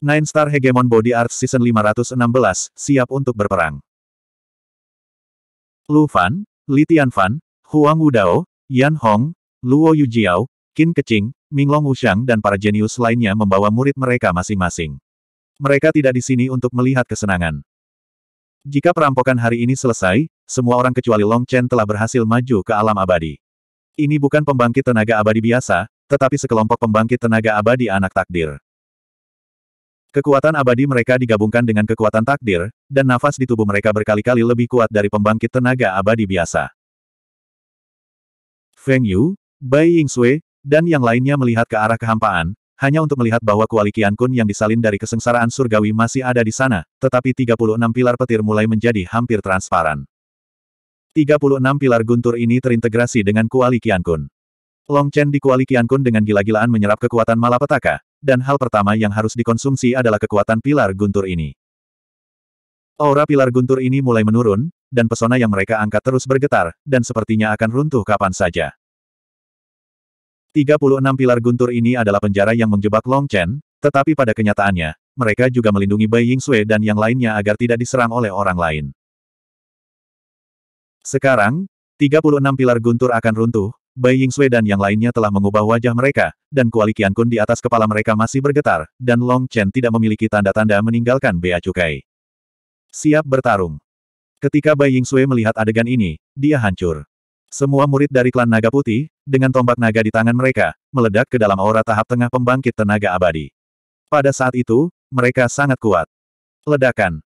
Nine Star Hegemon Body Art Season 516, siap untuk berperang. Lu Fan, Li Tianfan, Huang Wudao, Yan Hong, Luo Yujiao, Qin Keqing, Minglong Wushang dan para jenius lainnya membawa murid mereka masing-masing. Mereka tidak di sini untuk melihat kesenangan. Jika perampokan hari ini selesai, semua orang kecuali Long Chen telah berhasil maju ke alam abadi. Ini bukan pembangkit tenaga abadi biasa, tetapi sekelompok pembangkit tenaga abadi anak takdir. Kekuatan abadi mereka digabungkan dengan kekuatan takdir, dan nafas di tubuh mereka berkali-kali lebih kuat dari pembangkit tenaga abadi biasa. Feng Yu, Bai Ying Sui, dan yang lainnya melihat ke arah kehampaan, hanya untuk melihat bahwa kuali Qian Kun yang disalin dari kesengsaraan surgawi masih ada di sana, tetapi 36 pilar petir mulai menjadi hampir transparan. 36 pilar guntur ini terintegrasi dengan kuali Qian Kun. Long Chen di kuali Qian Kun dengan gila-gilaan menyerap kekuatan malapetaka, dan hal pertama yang harus dikonsumsi adalah kekuatan pilar guntur ini. Aura pilar guntur ini mulai menurun, dan pesona yang mereka angkat terus bergetar, dan sepertinya akan runtuh kapan saja. 36 pilar guntur ini adalah penjara yang menjebak Long Chen, tetapi pada kenyataannya, mereka juga melindungi Bai Ying Sui dan yang lainnya agar tidak diserang oleh orang lain. Sekarang, 36 pilar guntur akan runtuh, Bai Yingsui dan yang lainnya telah mengubah wajah mereka, dan kuali Qiankun di atas kepala mereka masih bergetar, dan Long Chen tidak memiliki tanda-tanda meninggalkan Bea Cukai. Siap bertarung. Ketika Bai Yingsui melihat adegan ini, dia hancur. Semua murid dari klan Naga Putih, dengan tombak naga di tangan mereka, meledak ke dalam aura tahap tengah pembangkit tenaga abadi. Pada saat itu, mereka sangat kuat. Ledakan.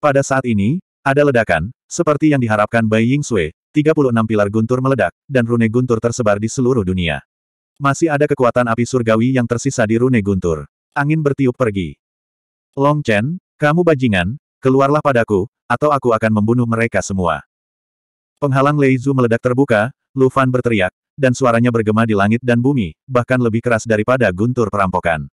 Pada saat ini, ada ledakan, seperti yang diharapkan Bai Yingsui, 36 pilar guntur meledak, dan rune guntur tersebar di seluruh dunia. Masih ada kekuatan api surgawi yang tersisa di rune guntur. Angin bertiup pergi. Long Chen, kamu bajingan, keluarlah padaku, atau aku akan membunuh mereka semua. Penghalang Lei Zu meledak terbuka, Lu Fan berteriak, dan suaranya bergema di langit dan bumi, bahkan lebih keras daripada guntur perampokan.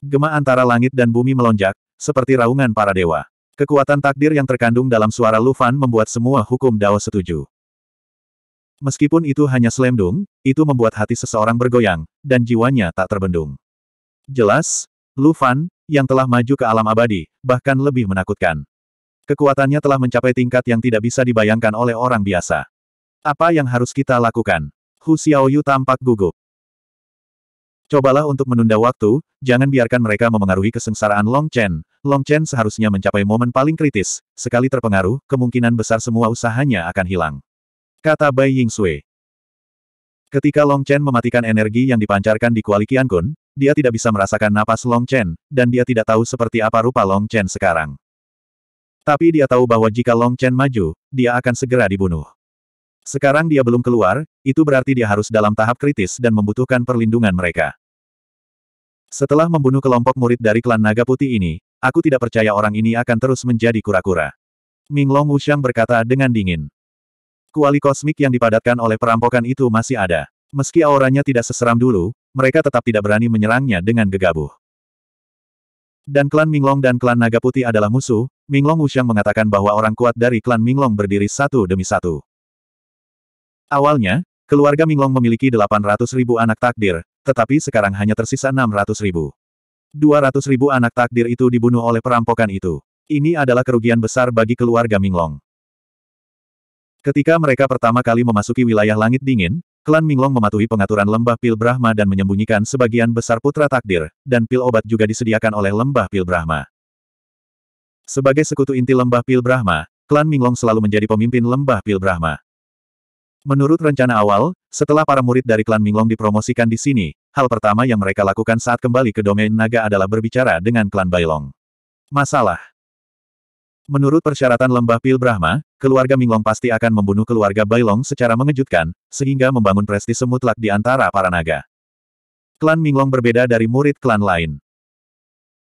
Gema antara langit dan bumi melonjak, seperti raungan para dewa. Kekuatan takdir yang terkandung dalam suara Lufan membuat semua hukum Dao setuju. Meskipun itu hanya selendung, itu membuat hati seseorang bergoyang, dan jiwanya tak terbendung. Jelas, Lufan, yang telah maju ke alam abadi, bahkan lebih menakutkan. Kekuatannya telah mencapai tingkat yang tidak bisa dibayangkan oleh orang biasa. Apa yang harus kita lakukan? Hu Xiaoyu tampak gugup. Cobalah untuk menunda waktu, jangan biarkan mereka memengaruhi kesengsaraan Long Chen, Long Chen seharusnya mencapai momen paling kritis, sekali terpengaruh, kemungkinan besar semua usahanya akan hilang. Kata Bai Ying Sui. Ketika Long Chen mematikan energi yang dipancarkan di kuali Kun, dia tidak bisa merasakan napas Long Chen, dan dia tidak tahu seperti apa rupa Long Chen sekarang. Tapi dia tahu bahwa jika Long Chen maju, dia akan segera dibunuh. Sekarang dia belum keluar, itu berarti dia harus dalam tahap kritis dan membutuhkan perlindungan mereka. Setelah membunuh kelompok murid dari klan naga putih ini, Aku tidak percaya orang ini akan terus menjadi kura-kura. Ming Long Wuxiang berkata dengan dingin. Kuali kosmik yang dipadatkan oleh perampokan itu masih ada. Meski auranya tidak seseram dulu, mereka tetap tidak berani menyerangnya dengan gegabah. Dan klan Minglong dan klan Naga Putih adalah musuh, Minglong Wuxiang mengatakan bahwa orang kuat dari klan Minglong berdiri satu demi satu. Awalnya, keluarga Minglong memiliki 800 ribu anak takdir, tetapi sekarang hanya tersisa 600 ribu. 200 ribu anak takdir itu dibunuh oleh perampokan itu. Ini adalah kerugian besar bagi keluarga Minglong. Ketika mereka pertama kali memasuki wilayah langit dingin, klan Minglong mematuhi pengaturan lembah pil Brahma dan menyembunyikan sebagian besar putra takdir, dan pil obat juga disediakan oleh lembah pil Brahma. Sebagai sekutu inti lembah pil Brahma, klan Minglong selalu menjadi pemimpin lembah pil Brahma. Menurut rencana awal, setelah para murid dari klan Minglong dipromosikan di sini, hal pertama yang mereka lakukan saat kembali ke domain naga adalah berbicara dengan klan Bailong. Masalah Menurut persyaratan lembah Pil Brahma, keluarga Minglong pasti akan membunuh keluarga Bailong secara mengejutkan, sehingga membangun prestise mutlak di antara para naga. Klan Minglong berbeda dari murid klan lain.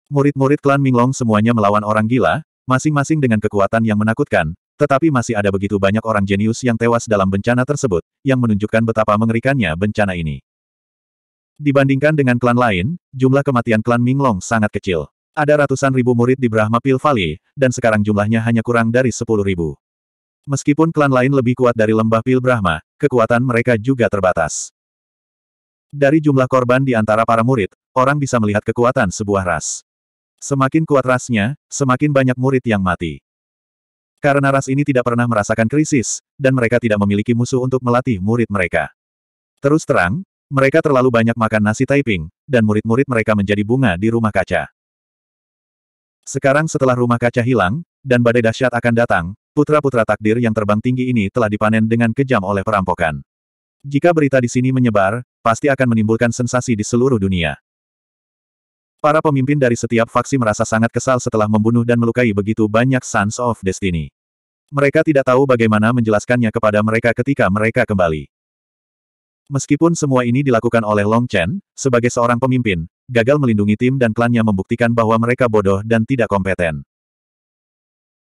Murid-murid klan Minglong semuanya melawan orang gila, masing-masing dengan kekuatan yang menakutkan, tetapi masih ada begitu banyak orang jenius yang tewas dalam bencana tersebut, yang menunjukkan betapa mengerikannya bencana ini. Dibandingkan dengan klan lain, jumlah kematian klan Minglong sangat kecil. Ada ratusan ribu murid di Brahma Pil Valley, dan sekarang jumlahnya hanya kurang dari sepuluh ribu. Meskipun klan lain lebih kuat dari lembah Pil Brahma, kekuatan mereka juga terbatas. Dari jumlah korban di antara para murid, orang bisa melihat kekuatan sebuah ras. Semakin kuat rasnya, semakin banyak murid yang mati. Karena ras ini tidak pernah merasakan krisis, dan mereka tidak memiliki musuh untuk melatih murid mereka. Terus terang, mereka terlalu banyak makan nasi Taiping, dan murid-murid mereka menjadi bunga di rumah kaca. Sekarang setelah rumah kaca hilang, dan badai dahsyat akan datang, putra-putra takdir yang terbang tinggi ini telah dipanen dengan kejam oleh perampokan. Jika berita di sini menyebar, pasti akan menimbulkan sensasi di seluruh dunia. Para pemimpin dari setiap faksi merasa sangat kesal setelah membunuh dan melukai begitu banyak Sons of Destiny. Mereka tidak tahu bagaimana menjelaskannya kepada mereka ketika mereka kembali. Meskipun semua ini dilakukan oleh Long Chen, sebagai seorang pemimpin, gagal melindungi tim dan klannya membuktikan bahwa mereka bodoh dan tidak kompeten.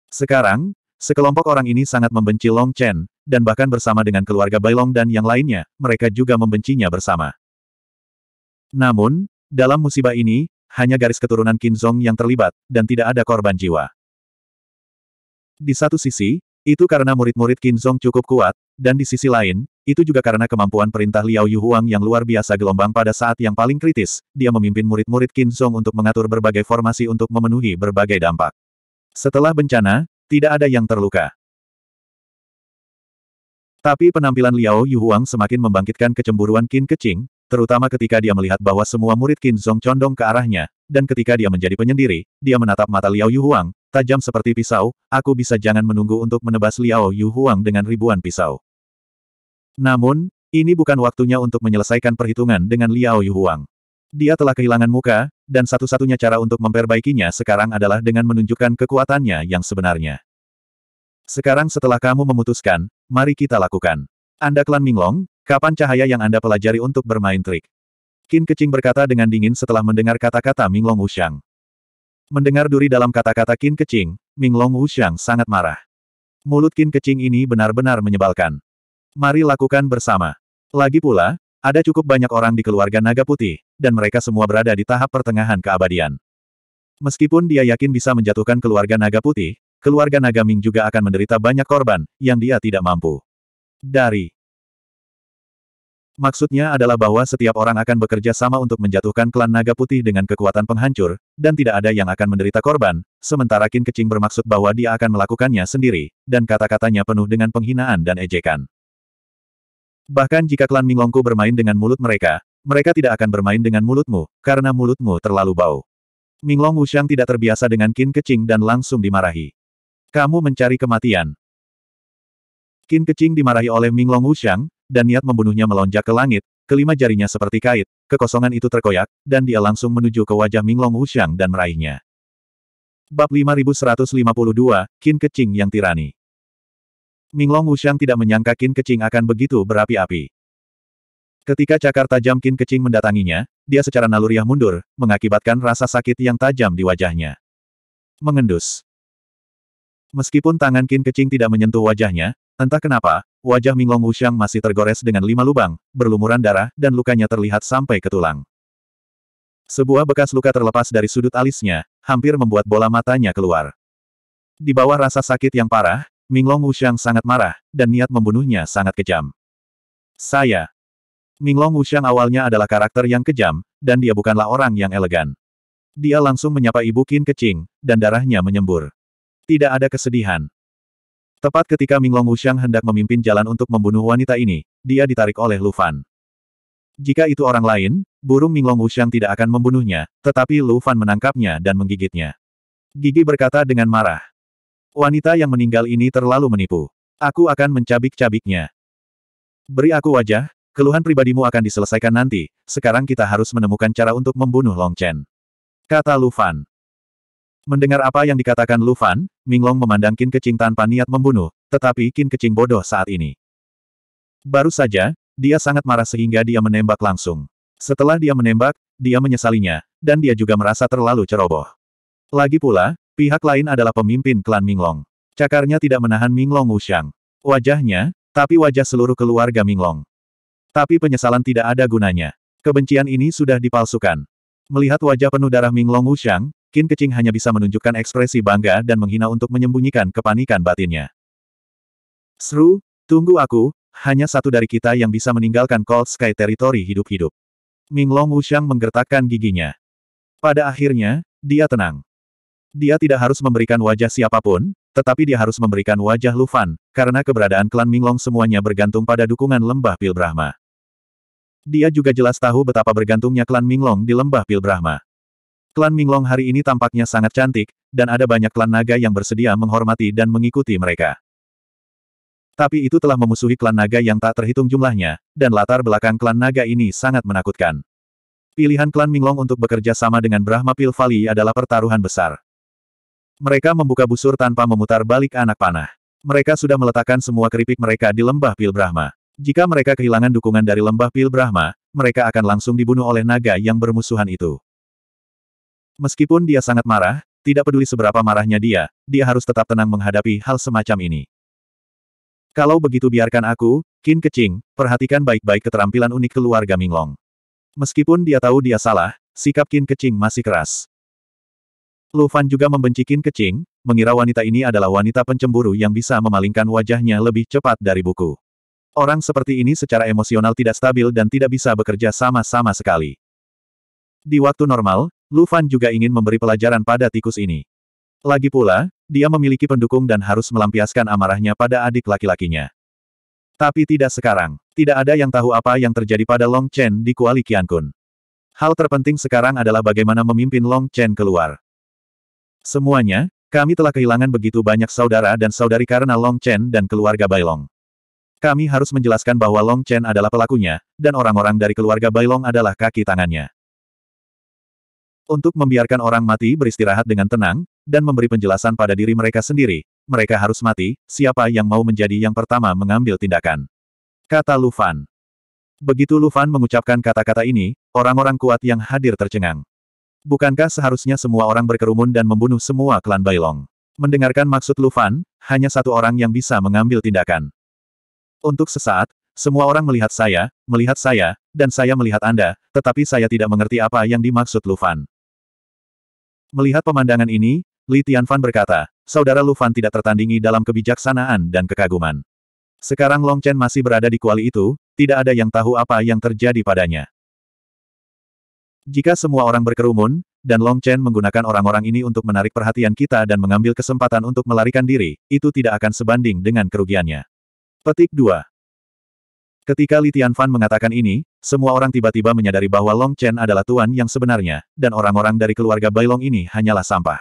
Sekarang, sekelompok orang ini sangat membenci Long Chen, dan bahkan bersama dengan keluarga Bailong dan yang lainnya, mereka juga membencinya bersama. Namun, dalam musibah ini, hanya garis keturunan Qin Zong yang terlibat, dan tidak ada korban jiwa. Di satu sisi, itu karena murid-murid Qinzong cukup kuat, dan di sisi lain, itu juga karena kemampuan perintah Liao Yuhuang yang luar biasa gelombang pada saat yang paling kritis, dia memimpin murid-murid Qinzong untuk mengatur berbagai formasi untuk memenuhi berbagai dampak. Setelah bencana, tidak ada yang terluka. Tapi penampilan Liao Yuhuang semakin membangkitkan kecemburuan Qin Kecing, terutama ketika dia melihat bahwa semua murid Qin Zong condong ke arahnya, dan ketika dia menjadi penyendiri, dia menatap mata Liao Yuhuang, tajam seperti pisau, aku bisa jangan menunggu untuk menebas Liao Yuhuang dengan ribuan pisau. Namun, ini bukan waktunya untuk menyelesaikan perhitungan dengan Liao Yuhuang. Dia telah kehilangan muka, dan satu-satunya cara untuk memperbaikinya sekarang adalah dengan menunjukkan kekuatannya yang sebenarnya. Sekarang setelah kamu memutuskan, mari kita lakukan. Anda klan Minglong, kapan cahaya yang Anda pelajari untuk bermain trik? Qin Kecing berkata dengan dingin setelah mendengar kata-kata Minglong Wuxiang. Mendengar duri dalam kata-kata Qin Kecing, Minglong Wuxiang sangat marah. Mulut Qin Kecing ini benar-benar menyebalkan. Mari lakukan bersama. Lagi pula, ada cukup banyak orang di keluarga Naga Putih, dan mereka semua berada di tahap pertengahan keabadian. Meskipun dia yakin bisa menjatuhkan keluarga Naga Putih, keluarga Naga Ming juga akan menderita banyak korban, yang dia tidak mampu. Dari Maksudnya adalah bahwa setiap orang akan bekerja sama untuk menjatuhkan klan naga putih dengan kekuatan penghancur, dan tidak ada yang akan menderita korban, sementara Kin Kecing bermaksud bahwa dia akan melakukannya sendiri, dan kata-katanya penuh dengan penghinaan dan ejekan. Bahkan jika klan Minglongku bermain dengan mulut mereka, mereka tidak akan bermain dengan mulutmu, karena mulutmu terlalu bau. Minglong Wuxiang tidak terbiasa dengan Kin Kecing dan langsung dimarahi. Kamu mencari kematian. Qin Kecing dimarahi oleh Ming Long Wuxiang, dan niat membunuhnya melonjak ke langit, kelima jarinya seperti kait, kekosongan itu terkoyak, dan dia langsung menuju ke wajah Minglong Wuxiang dan meraihnya. Bab 5152, Qin Kecing yang tirani. Ming Long Wuxiang tidak menyangka Qin Kecing akan begitu berapi-api. Ketika cakar tajam Qin Kecing mendatanginya, dia secara naluriah mundur, mengakibatkan rasa sakit yang tajam di wajahnya. Mengendus. Meskipun tangan Qin Kecing tidak menyentuh wajahnya, Entah kenapa, wajah Minglong Wuxiang masih tergores dengan lima lubang, berlumuran darah, dan lukanya terlihat sampai ke tulang. Sebuah bekas luka terlepas dari sudut alisnya, hampir membuat bola matanya keluar. Di bawah rasa sakit yang parah, Minglong Wuxiang sangat marah, dan niat membunuhnya sangat kejam. Saya. Minglong Wuxiang awalnya adalah karakter yang kejam, dan dia bukanlah orang yang elegan. Dia langsung menyapa ibu Qin Kecing, dan darahnya menyembur. Tidak ada kesedihan. Tepat ketika Minglong Wuxiang hendak memimpin jalan untuk membunuh wanita ini, dia ditarik oleh Lu Fan. Jika itu orang lain, burung Minglong Wuxiang tidak akan membunuhnya, tetapi Lu Fan menangkapnya dan menggigitnya. Gigi berkata dengan marah. Wanita yang meninggal ini terlalu menipu. Aku akan mencabik-cabiknya. Beri aku wajah, keluhan pribadimu akan diselesaikan nanti, sekarang kita harus menemukan cara untuk membunuh Long Chen. Kata Lu Fan. Mendengar apa yang dikatakan Lu Fan, Minglong memandang Qin Kecing tanpa niat membunuh, tetapi Qin Kecing bodoh saat ini. Baru saja, dia sangat marah sehingga dia menembak langsung. Setelah dia menembak, dia menyesalinya, dan dia juga merasa terlalu ceroboh. Lagi pula, pihak lain adalah pemimpin klan Minglong. Cakarnya tidak menahan Minglong Wuxiang. Wajahnya, tapi wajah seluruh keluarga Minglong. Tapi penyesalan tidak ada gunanya. Kebencian ini sudah dipalsukan. Melihat wajah penuh darah Minglong Wuxiang, Qin Keqing hanya bisa menunjukkan ekspresi bangga dan menghina untuk menyembunyikan kepanikan batinnya. Seru, tunggu aku, hanya satu dari kita yang bisa meninggalkan Cold Sky Territory hidup-hidup. Ming Long Wuxiang menggertakkan giginya. Pada akhirnya, dia tenang. Dia tidak harus memberikan wajah siapapun, tetapi dia harus memberikan wajah Lufan, karena keberadaan klan Ming Long semuanya bergantung pada dukungan lembah Pil Brahma. Dia juga jelas tahu betapa bergantungnya klan Ming Long di lembah Pil Brahma. Klan Minglong hari ini tampaknya sangat cantik, dan ada banyak klan naga yang bersedia menghormati dan mengikuti mereka. Tapi itu telah memusuhi klan naga yang tak terhitung jumlahnya, dan latar belakang klan naga ini sangat menakutkan. Pilihan klan Minglong untuk bekerja sama dengan Brahma Pil adalah pertaruhan besar. Mereka membuka busur tanpa memutar balik anak panah. Mereka sudah meletakkan semua keripik mereka di lembah Pil Brahma. Jika mereka kehilangan dukungan dari lembah Pil Brahma, mereka akan langsung dibunuh oleh naga yang bermusuhan itu. Meskipun dia sangat marah, tidak peduli seberapa marahnya dia, dia harus tetap tenang menghadapi hal semacam ini. Kalau begitu biarkan aku, Qin Kecing, perhatikan baik-baik keterampilan unik keluarga Minglong. Meskipun dia tahu dia salah, sikap Qin Kecing masih keras. Lu Fan juga membenci Qin Kecing, mengira wanita ini adalah wanita pencemburu yang bisa memalingkan wajahnya lebih cepat dari buku. Orang seperti ini secara emosional tidak stabil dan tidak bisa bekerja sama-sama sekali. Di waktu normal, Lu Fan juga ingin memberi pelajaran pada tikus ini. Lagi pula, dia memiliki pendukung dan harus melampiaskan amarahnya pada adik laki-lakinya. Tapi tidak sekarang. Tidak ada yang tahu apa yang terjadi pada Long Chen di Kuali Qiankun. Hal terpenting sekarang adalah bagaimana memimpin Long Chen keluar. Semuanya, kami telah kehilangan begitu banyak saudara dan saudari karena Long Chen dan keluarga Bailong. Kami harus menjelaskan bahwa Long Chen adalah pelakunya, dan orang-orang dari keluarga Bailong adalah kaki tangannya. Untuk membiarkan orang mati beristirahat dengan tenang, dan memberi penjelasan pada diri mereka sendiri, mereka harus mati, siapa yang mau menjadi yang pertama mengambil tindakan. Kata Lufan. Begitu Lufan mengucapkan kata-kata ini, orang-orang kuat yang hadir tercengang. Bukankah seharusnya semua orang berkerumun dan membunuh semua klan Bailong? Mendengarkan maksud Lufan, hanya satu orang yang bisa mengambil tindakan. Untuk sesaat, semua orang melihat saya, melihat saya, dan saya melihat Anda, tetapi saya tidak mengerti apa yang dimaksud Lufan. Melihat pemandangan ini, Li Tianfan berkata, saudara Lu Fan tidak tertandingi dalam kebijaksanaan dan kekaguman. Sekarang Long Chen masih berada di kuali itu, tidak ada yang tahu apa yang terjadi padanya. Jika semua orang berkerumun, dan Long Chen menggunakan orang-orang ini untuk menarik perhatian kita dan mengambil kesempatan untuk melarikan diri, itu tidak akan sebanding dengan kerugiannya. Petik 2 Ketika Li Tianfan mengatakan ini, semua orang tiba-tiba menyadari bahwa Long Chen adalah tuan yang sebenarnya, dan orang-orang dari keluarga Bailong ini hanyalah sampah.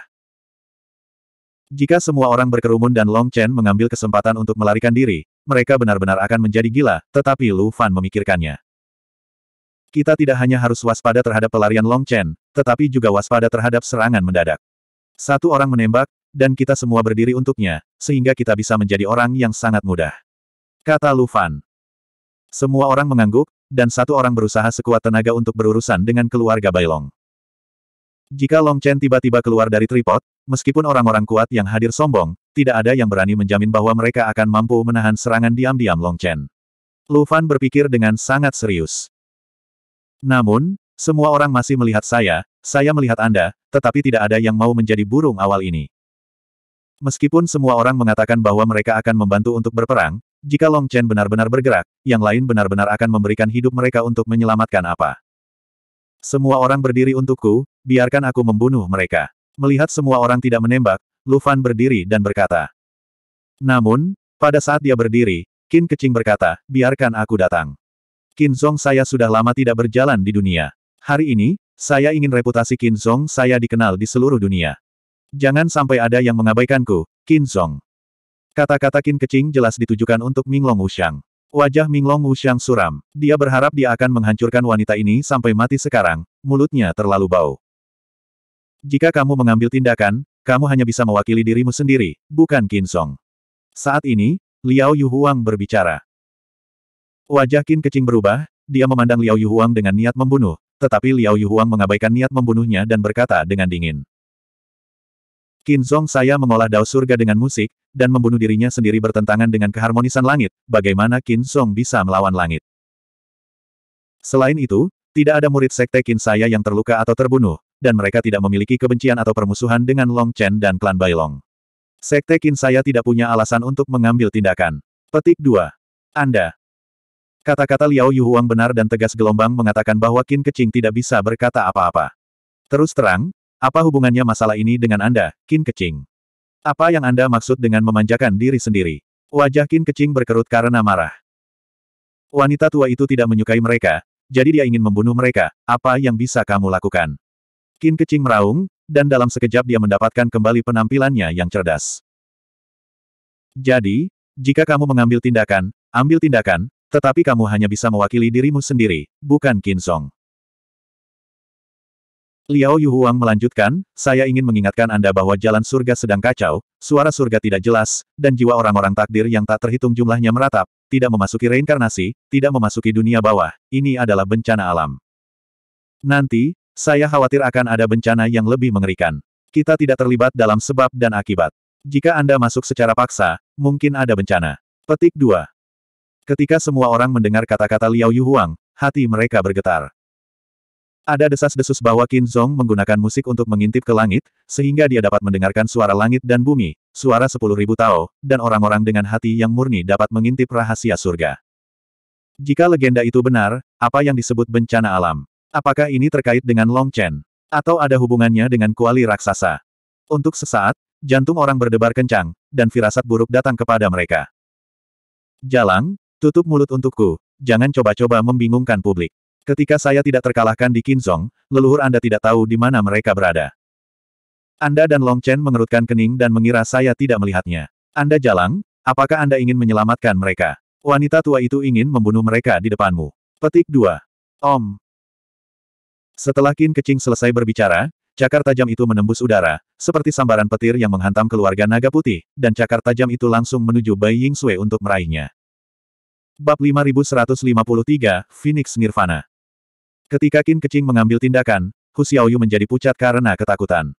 Jika semua orang berkerumun dan Long Chen mengambil kesempatan untuk melarikan diri, mereka benar-benar akan menjadi gila, tetapi Lu Fan memikirkannya. Kita tidak hanya harus waspada terhadap pelarian Long Chen, tetapi juga waspada terhadap serangan mendadak. Satu orang menembak, dan kita semua berdiri untuknya, sehingga kita bisa menjadi orang yang sangat mudah. Kata Lu Fan. Semua orang mengangguk, dan satu orang berusaha sekuat tenaga untuk berurusan dengan keluarga Bailong. Jika Long Chen tiba-tiba keluar dari tripod, meskipun orang-orang kuat yang hadir sombong, tidak ada yang berani menjamin bahwa mereka akan mampu menahan serangan diam-diam Long Chen. Lu Fan berpikir dengan sangat serius. Namun, semua orang masih melihat saya, saya melihat Anda, tetapi tidak ada yang mau menjadi burung awal ini. Meskipun semua orang mengatakan bahwa mereka akan membantu untuk berperang, jika Long Chen benar-benar bergerak, yang lain benar-benar akan memberikan hidup mereka untuk menyelamatkan apa. Semua orang berdiri untukku, biarkan aku membunuh mereka. Melihat semua orang tidak menembak, Lu Fan berdiri dan berkata. Namun, pada saat dia berdiri, Qin Kecing berkata, biarkan aku datang. Qin Zhong, saya sudah lama tidak berjalan di dunia. Hari ini, saya ingin reputasi Qin Zhong saya dikenal di seluruh dunia. Jangan sampai ada yang mengabaikanku, Qin Zhong. Kata-kata Qin Keqing jelas ditujukan untuk Minglong Wuxiang. Wajah Minglong Wuxiang suram. Dia berharap dia akan menghancurkan wanita ini sampai mati sekarang, mulutnya terlalu bau. Jika kamu mengambil tindakan, kamu hanya bisa mewakili dirimu sendiri, bukan Qin Song. Saat ini, Liao Huang berbicara. Wajah Qin Keqing berubah, dia memandang Liao Huang dengan niat membunuh, tetapi Liao Huang mengabaikan niat membunuhnya dan berkata dengan dingin. Zhong saya mengolah dao surga dengan musik, dan membunuh dirinya sendiri bertentangan dengan keharmonisan langit, bagaimana Zhong bisa melawan langit? Selain itu, tidak ada murid sekte Kin saya yang terluka atau terbunuh, dan mereka tidak memiliki kebencian atau permusuhan dengan Long Chen dan klan Bailong. Sekte Kin saya tidak punya alasan untuk mengambil tindakan. Petik 2. Anda. Kata-kata Liao Yuhuang benar dan tegas gelombang mengatakan bahwa Kin Kecing tidak bisa berkata apa-apa. Terus terang, apa hubungannya masalah ini dengan Anda, Kin Kecing? Apa yang Anda maksud dengan memanjakan diri sendiri? Wajah Kin Kecing berkerut karena marah. Wanita tua itu tidak menyukai mereka, jadi dia ingin membunuh mereka. Apa yang bisa kamu lakukan? Kin Kecing meraung, dan dalam sekejap dia mendapatkan kembali penampilannya yang cerdas. Jadi, jika kamu mengambil tindakan, ambil tindakan, tetapi kamu hanya bisa mewakili dirimu sendiri, bukan Kin Song. Liao Yuhuang melanjutkan, saya ingin mengingatkan Anda bahwa jalan surga sedang kacau, suara surga tidak jelas, dan jiwa orang-orang takdir yang tak terhitung jumlahnya meratap, tidak memasuki reinkarnasi, tidak memasuki dunia bawah, ini adalah bencana alam. Nanti, saya khawatir akan ada bencana yang lebih mengerikan. Kita tidak terlibat dalam sebab dan akibat. Jika Anda masuk secara paksa, mungkin ada bencana. Petik 2. Ketika semua orang mendengar kata-kata Liao Yuhuang, hati mereka bergetar. Ada desas-desus bahwa Qin Zong menggunakan musik untuk mengintip ke langit, sehingga dia dapat mendengarkan suara langit dan bumi, suara sepuluh ribu Tao, dan orang-orang dengan hati yang murni dapat mengintip rahasia surga. Jika legenda itu benar, apa yang disebut bencana alam? Apakah ini terkait dengan Long Chen? Atau ada hubungannya dengan kuali raksasa? Untuk sesaat, jantung orang berdebar kencang, dan firasat buruk datang kepada mereka. Jalang, tutup mulut untukku, jangan coba-coba membingungkan publik. Ketika saya tidak terkalahkan di Kinzong, leluhur Anda tidak tahu di mana mereka berada. Anda dan Long Chen mengerutkan kening dan mengira saya tidak melihatnya. Anda jalang, apakah Anda ingin menyelamatkan mereka? Wanita tua itu ingin membunuh mereka di depanmu. Petik 2. Om. Setelah Qin Kecing selesai berbicara, cakar tajam itu menembus udara, seperti sambaran petir yang menghantam keluarga naga putih, dan cakar tajam itu langsung menuju Bai Ying Sui untuk meraihnya. Bab 5153, Phoenix Nirvana Ketika Qin Kecing mengambil tindakan, Hu Xiaoyu menjadi pucat karena ketakutan.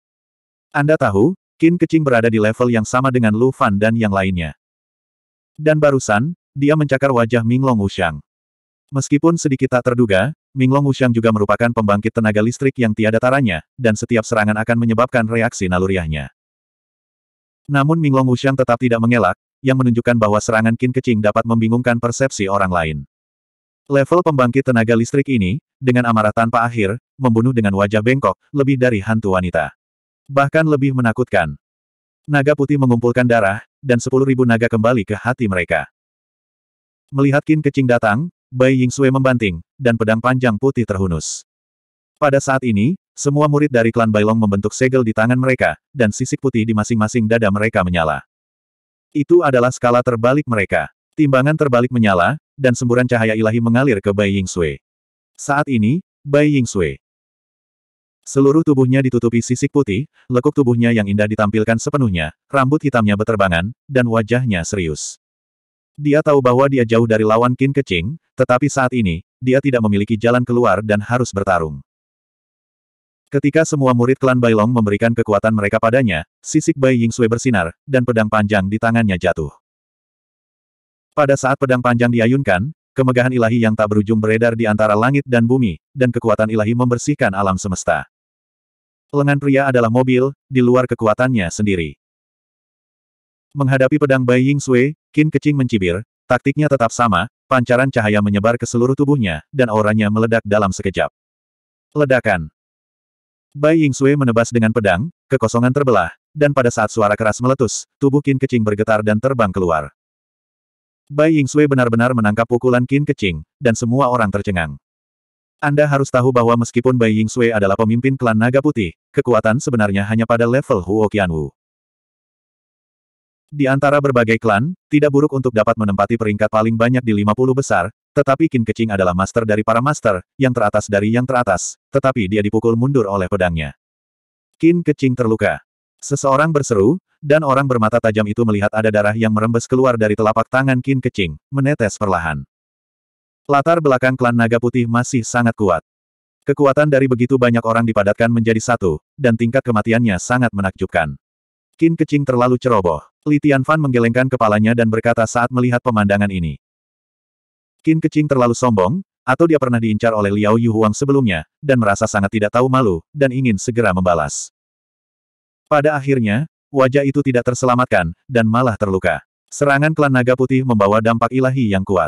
Anda tahu, Qin Kecing berada di level yang sama dengan Lu Fan dan yang lainnya. Dan barusan, dia mencakar wajah Minglong Wuxiang. Meskipun sedikit tak terduga, Minglong Wuxiang juga merupakan pembangkit tenaga listrik yang tiada taranya, dan setiap serangan akan menyebabkan reaksi naluriahnya. Namun Minglong Wuxiang tetap tidak mengelak, yang menunjukkan bahwa serangan Qin Kecing dapat membingungkan persepsi orang lain. Level pembangkit tenaga listrik ini, dengan amarah tanpa akhir, membunuh dengan wajah bengkok, lebih dari hantu wanita. Bahkan lebih menakutkan. Naga putih mengumpulkan darah, dan sepuluh ribu naga kembali ke hati mereka. Melihat Qin Kecing datang, Bai Ying Sui membanting, dan pedang panjang putih terhunus. Pada saat ini, semua murid dari klan Bailong membentuk segel di tangan mereka, dan sisik putih di masing-masing dada mereka menyala. Itu adalah skala terbalik mereka. Timbangan terbalik menyala, dan semburan cahaya ilahi mengalir ke Bai Ying Sui. Saat ini, Bai Ying Sui Seluruh tubuhnya ditutupi sisik putih, lekuk tubuhnya yang indah ditampilkan sepenuhnya, rambut hitamnya beterbangan, dan wajahnya serius. Dia tahu bahwa dia jauh dari lawan Qin Keqing, tetapi saat ini, dia tidak memiliki jalan keluar dan harus bertarung. Ketika semua murid klan Bailong memberikan kekuatan mereka padanya, sisik Bai Ying Sui bersinar, dan pedang panjang di tangannya jatuh. Pada saat pedang panjang diayunkan, kemegahan ilahi yang tak berujung beredar di antara langit dan bumi, dan kekuatan ilahi membersihkan alam semesta. Lengan pria adalah mobil, di luar kekuatannya sendiri. Menghadapi pedang Bai Ying Sui, Qin Kecing mencibir, taktiknya tetap sama, pancaran cahaya menyebar ke seluruh tubuhnya, dan auranya meledak dalam sekejap. Ledakan. Bai Ying Sui menebas dengan pedang, kekosongan terbelah, dan pada saat suara keras meletus, tubuh Qin Kecing bergetar dan terbang keluar. Bai Yingxue benar-benar menangkap pukulan Qin Kecing, dan semua orang tercengang. Anda harus tahu bahwa meskipun Bai Yingxue adalah pemimpin klan Naga Putih, kekuatan sebenarnya hanya pada level Huo Qianwu. Di antara berbagai klan, tidak buruk untuk dapat menempati peringkat paling banyak di 50 besar, tetapi Qin Kecing adalah master dari para master, yang teratas dari yang teratas, tetapi dia dipukul mundur oleh pedangnya. Qin Kecing terluka. Seseorang berseru, dan orang bermata tajam itu melihat ada darah yang merembes keluar dari telapak tangan Kin Kecing, menetes perlahan. Latar belakang klan naga putih masih sangat kuat. Kekuatan dari begitu banyak orang dipadatkan menjadi satu, dan tingkat kematiannya sangat menakjubkan. Kin Kecing terlalu ceroboh. Li Tianfan menggelengkan kepalanya dan berkata saat melihat pemandangan ini. Kin Kecing terlalu sombong, atau dia pernah diincar oleh Liao Yuhuang sebelumnya, dan merasa sangat tidak tahu malu, dan ingin segera membalas. Pada akhirnya, wajah itu tidak terselamatkan, dan malah terluka. Serangan klan naga putih membawa dampak ilahi yang kuat.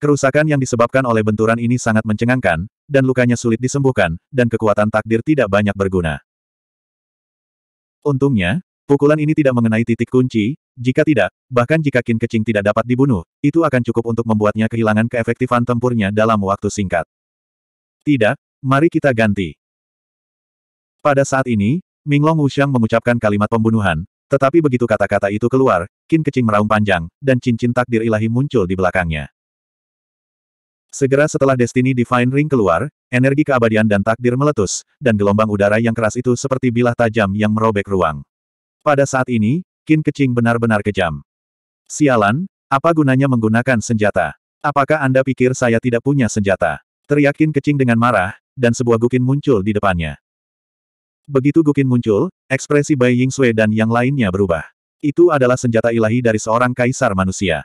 Kerusakan yang disebabkan oleh benturan ini sangat mencengangkan, dan lukanya sulit disembuhkan, dan kekuatan takdir tidak banyak berguna. Untungnya, pukulan ini tidak mengenai titik kunci, jika tidak, bahkan jika Kin Kecing tidak dapat dibunuh, itu akan cukup untuk membuatnya kehilangan keefektifan tempurnya dalam waktu singkat. Tidak, mari kita ganti. Pada saat ini, Minglong Wuxiang mengucapkan kalimat pembunuhan, tetapi begitu kata-kata itu keluar, kin kecing meraung panjang, dan cincin takdir ilahi muncul di belakangnya. Segera setelah Destiny Divine Ring keluar, energi keabadian dan takdir meletus, dan gelombang udara yang keras itu seperti bilah tajam yang merobek ruang. Pada saat ini, kin kecing benar-benar kejam. Sialan, apa gunanya menggunakan senjata? Apakah Anda pikir saya tidak punya senjata? Teriak kecing dengan marah, dan sebuah gukin muncul di depannya. Begitu Gukin muncul, ekspresi Bai Ying Sui dan yang lainnya berubah. Itu adalah senjata ilahi dari seorang kaisar manusia.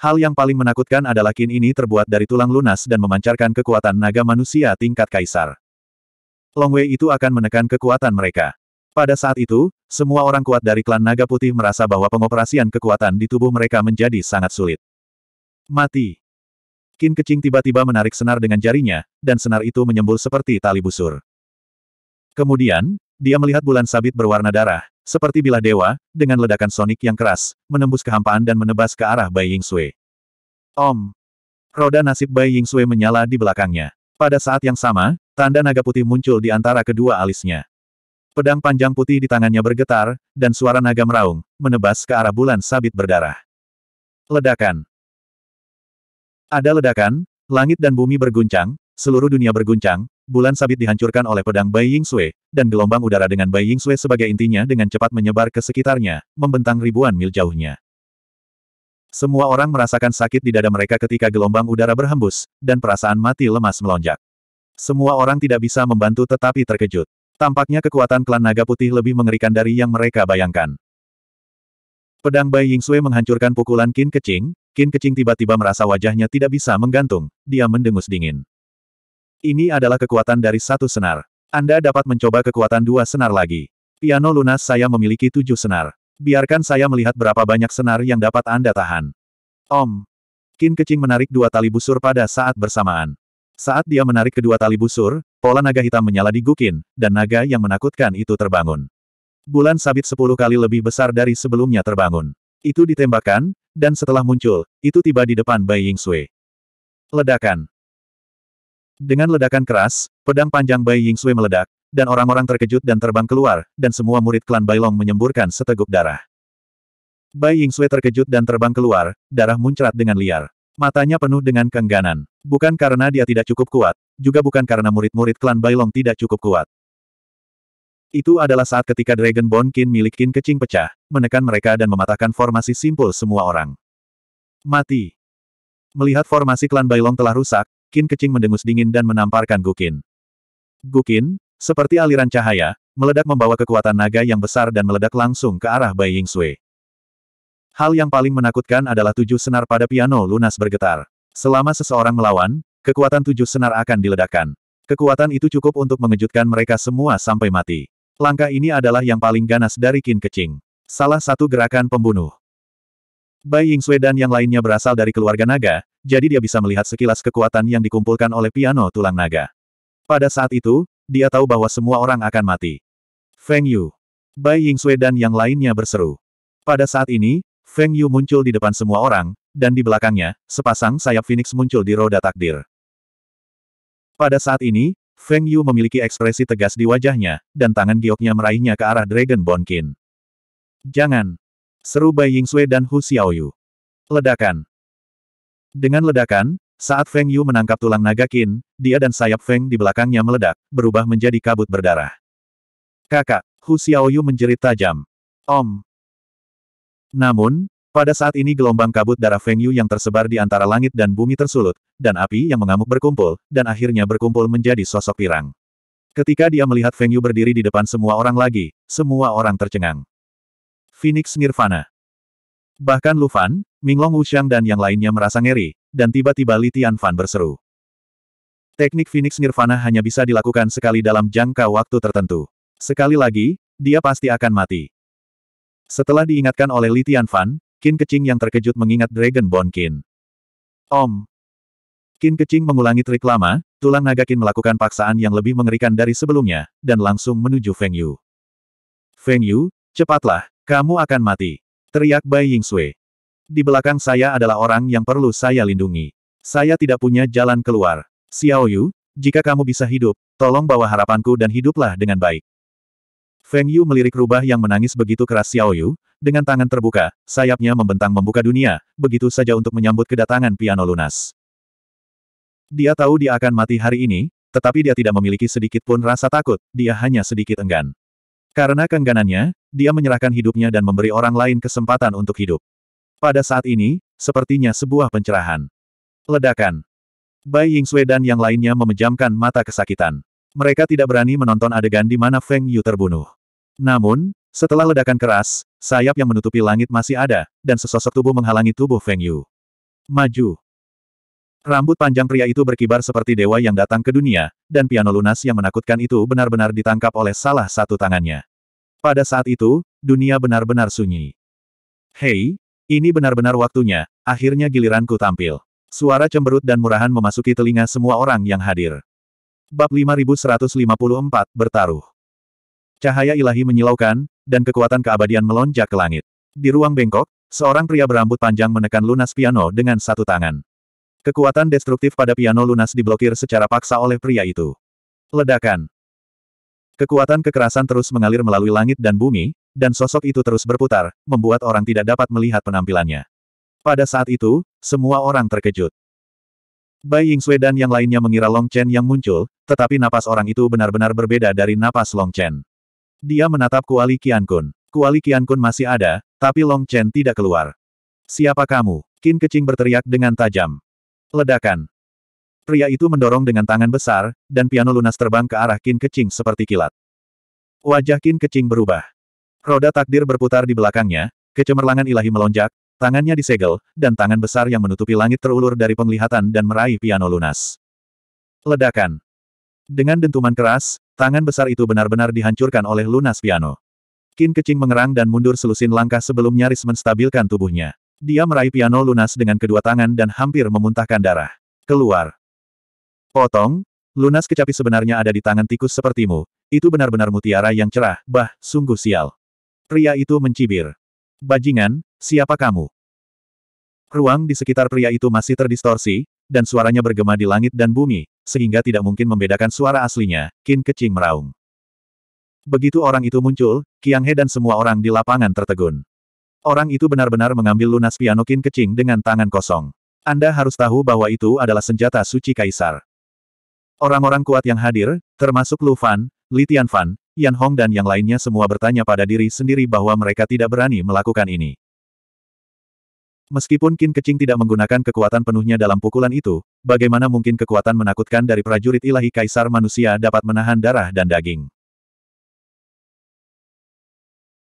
Hal yang paling menakutkan adalah kin ini terbuat dari tulang lunas dan memancarkan kekuatan naga manusia tingkat kaisar. Long Wei itu akan menekan kekuatan mereka. Pada saat itu, semua orang kuat dari klan naga putih merasa bahwa pengoperasian kekuatan di tubuh mereka menjadi sangat sulit. Mati. Kin kecing tiba-tiba menarik senar dengan jarinya, dan senar itu menyembul seperti tali busur. Kemudian, dia melihat bulan sabit berwarna darah, seperti bilah dewa, dengan ledakan sonik yang keras, menembus kehampaan dan menebas ke arah Bai Ying Sui. Om! Roda nasib Bai Ying Sui menyala di belakangnya. Pada saat yang sama, tanda naga putih muncul di antara kedua alisnya. Pedang panjang putih di tangannya bergetar, dan suara naga meraung, menebas ke arah bulan sabit berdarah. Ledakan. Ada ledakan, langit dan bumi berguncang, seluruh dunia berguncang, bulan sabit dihancurkan oleh pedang Bai Ying Sui, dan gelombang udara dengan Bai Ying Sui sebagai intinya dengan cepat menyebar ke sekitarnya, membentang ribuan mil jauhnya. Semua orang merasakan sakit di dada mereka ketika gelombang udara berhembus, dan perasaan mati lemas melonjak. Semua orang tidak bisa membantu tetapi terkejut. Tampaknya kekuatan klan naga putih lebih mengerikan dari yang mereka bayangkan. Pedang Bai Ying Sui menghancurkan pukulan Qin Kecing, Qin Kecing tiba-tiba merasa wajahnya tidak bisa menggantung, dia mendengus dingin. Ini adalah kekuatan dari satu senar. Anda dapat mencoba kekuatan dua senar lagi. Piano lunas saya memiliki tujuh senar. Biarkan saya melihat berapa banyak senar yang dapat Anda tahan. Om. Kin Kecing menarik dua tali busur pada saat bersamaan. Saat dia menarik kedua tali busur, pola naga hitam menyala di Gukin, dan naga yang menakutkan itu terbangun. Bulan sabit sepuluh kali lebih besar dari sebelumnya terbangun. Itu ditembakkan, dan setelah muncul, itu tiba di depan Bai Ying Ledakan. Dengan ledakan keras, pedang panjang Bai Ying Sui meledak, dan orang-orang terkejut dan terbang keluar, dan semua murid klan Bailong menyemburkan seteguk darah. Bai Ying Sui terkejut dan terbang keluar, darah muncrat dengan liar. Matanya penuh dengan kengganan. Bukan karena dia tidak cukup kuat, juga bukan karena murid-murid klan Bailong tidak cukup kuat. Itu adalah saat ketika Dragon Bone Kin milik Kin Kecing pecah, menekan mereka dan mematahkan formasi simpul semua orang. Mati. Melihat formasi klan Bailong telah rusak, Qin Kecing mendengus dingin dan menamparkan Gukin. Gukin, seperti aliran cahaya, meledak membawa kekuatan naga yang besar dan meledak langsung ke arah Bai Ying Sui. Hal yang paling menakutkan adalah tujuh senar pada piano lunas bergetar. Selama seseorang melawan, kekuatan tujuh senar akan diledakkan. Kekuatan itu cukup untuk mengejutkan mereka semua sampai mati. Langkah ini adalah yang paling ganas dari Qin Kecing. Salah satu gerakan pembunuh. Bai Ying Sui dan yang lainnya berasal dari keluarga naga, jadi dia bisa melihat sekilas kekuatan yang dikumpulkan oleh piano tulang naga. Pada saat itu, dia tahu bahwa semua orang akan mati. Feng Yu, Bai Ying Yingxue dan yang lainnya berseru. Pada saat ini, Feng Yu muncul di depan semua orang, dan di belakangnya, sepasang sayap Phoenix muncul di roda takdir. Pada saat ini, Feng Yu memiliki ekspresi tegas di wajahnya, dan tangan gioknya meraihnya ke arah Dragon Bonkin. Jangan! Seru Bai Ying Yingxue dan Hu Xiaoyu. Ledakan! Dengan ledakan, saat Feng Yu menangkap tulang naga Qin, dia dan sayap Feng di belakangnya meledak, berubah menjadi kabut berdarah. Kakak, Hu Xiaoyu menjerit tajam. Om. Namun, pada saat ini gelombang kabut darah Feng Yu yang tersebar di antara langit dan bumi tersulut, dan api yang mengamuk berkumpul, dan akhirnya berkumpul menjadi sosok pirang. Ketika dia melihat Feng Yu berdiri di depan semua orang lagi, semua orang tercengang. Phoenix Nirvana. Bahkan Lu Fan, Minglong Wuxiang dan yang lainnya merasa ngeri, dan tiba-tiba Li Fan berseru. Teknik Phoenix Nirvana hanya bisa dilakukan sekali dalam jangka waktu tertentu. Sekali lagi, dia pasti akan mati. Setelah diingatkan oleh Li Fan, Qin Kecing yang terkejut mengingat Dragon Bone Qin. Om. Qin Kecing mengulangi trik lama, tulang naga Qin melakukan paksaan yang lebih mengerikan dari sebelumnya, dan langsung menuju Feng Yu. Feng Yu, cepatlah, kamu akan mati. Teriak Bai Yingxue. Di belakang saya adalah orang yang perlu saya lindungi. Saya tidak punya jalan keluar. Xiao Yu, jika kamu bisa hidup, tolong bawa harapanku dan hiduplah dengan baik. Feng Yu melirik rubah yang menangis begitu keras Xiao Yu, dengan tangan terbuka, sayapnya membentang membuka dunia, begitu saja untuk menyambut kedatangan piano lunas. Dia tahu dia akan mati hari ini, tetapi dia tidak memiliki sedikit pun rasa takut, dia hanya sedikit enggan. Karena keengganannya, dia menyerahkan hidupnya dan memberi orang lain kesempatan untuk hidup. Pada saat ini, sepertinya sebuah pencerahan. Ledakan. Bai Yingxue dan yang lainnya memejamkan mata kesakitan. Mereka tidak berani menonton adegan di mana Feng Yu terbunuh. Namun, setelah ledakan keras, sayap yang menutupi langit masih ada, dan sesosok tubuh menghalangi tubuh Feng Yu. Maju. Rambut panjang pria itu berkibar seperti dewa yang datang ke dunia, dan piano lunas yang menakutkan itu benar-benar ditangkap oleh salah satu tangannya. Pada saat itu, dunia benar-benar sunyi. Hei, ini benar-benar waktunya, akhirnya giliranku tampil. Suara cemberut dan murahan memasuki telinga semua orang yang hadir. Bab 5154, Bertaruh. Cahaya ilahi menyilaukan, dan kekuatan keabadian melonjak ke langit. Di ruang bengkok, seorang pria berambut panjang menekan lunas piano dengan satu tangan. Kekuatan destruktif pada piano lunas diblokir secara paksa oleh pria itu. Ledakan. Kekuatan kekerasan terus mengalir melalui langit dan bumi, dan sosok itu terus berputar, membuat orang tidak dapat melihat penampilannya. Pada saat itu, semua orang terkejut. Bai Yingxue dan yang lainnya mengira Long Chen yang muncul, tetapi napas orang itu benar-benar berbeda dari napas Long Chen. Dia menatap Kuali Kun. Kuali Kun masih ada, tapi Long Chen tidak keluar. Siapa kamu? Qin Kecing berteriak dengan tajam. Ledakan. Pria itu mendorong dengan tangan besar, dan piano lunas terbang ke arah Kin Kecing seperti kilat. Wajah Kin Kecing berubah. Roda takdir berputar di belakangnya, kecemerlangan ilahi melonjak, tangannya disegel, dan tangan besar yang menutupi langit terulur dari penglihatan dan meraih piano lunas. Ledakan. Dengan dentuman keras, tangan besar itu benar-benar dihancurkan oleh lunas piano. Kin Kecing mengerang dan mundur selusin langkah sebelum nyaris menstabilkan tubuhnya. Dia meraih piano lunas dengan kedua tangan dan hampir memuntahkan darah. Keluar. Potong, lunas kecapi sebenarnya ada di tangan tikus sepertimu. Itu benar-benar mutiara yang cerah, bah, sungguh sial. Pria itu mencibir. Bajingan, siapa kamu? Ruang di sekitar pria itu masih terdistorsi, dan suaranya bergema di langit dan bumi, sehingga tidak mungkin membedakan suara aslinya, Kin Kecing meraung. Begitu orang itu muncul, Kiang He dan semua orang di lapangan tertegun. Orang itu benar-benar mengambil lunas pianokin kecing dengan tangan kosong. Anda harus tahu bahwa itu adalah senjata suci kaisar. Orang-orang kuat yang hadir, termasuk Lu Fan, Li Tianfan, Yan Hong dan yang lainnya semua bertanya pada diri sendiri bahwa mereka tidak berani melakukan ini. Meskipun Kin Kecing tidak menggunakan kekuatan penuhnya dalam pukulan itu, bagaimana mungkin kekuatan menakutkan dari prajurit ilahi kaisar manusia dapat menahan darah dan daging?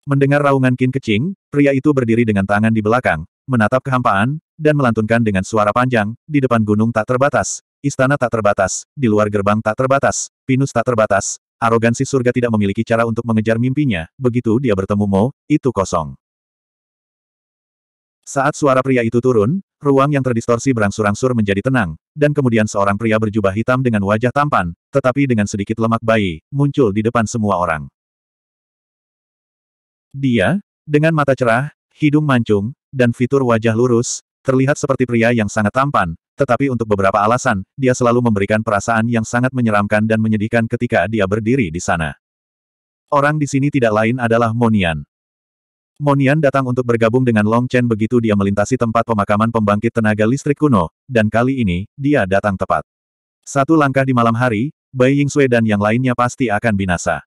Mendengar raungan Qin Keqing, pria itu berdiri dengan tangan di belakang, menatap kehampaan, dan melantunkan dengan suara panjang, di depan gunung tak terbatas, istana tak terbatas, di luar gerbang tak terbatas, pinus tak terbatas, arogansi surga tidak memiliki cara untuk mengejar mimpinya, begitu dia bertemu Mo, itu kosong. Saat suara pria itu turun, ruang yang terdistorsi berangsur-angsur menjadi tenang, dan kemudian seorang pria berjubah hitam dengan wajah tampan, tetapi dengan sedikit lemak bayi, muncul di depan semua orang. Dia, dengan mata cerah, hidung mancung, dan fitur wajah lurus, terlihat seperti pria yang sangat tampan, tetapi untuk beberapa alasan, dia selalu memberikan perasaan yang sangat menyeramkan dan menyedihkan ketika dia berdiri di sana. Orang di sini tidak lain adalah Monian. Monian datang untuk bergabung dengan Long Chen begitu dia melintasi tempat pemakaman pembangkit tenaga listrik kuno, dan kali ini, dia datang tepat. Satu langkah di malam hari, Bai Yingsui dan yang lainnya pasti akan binasa.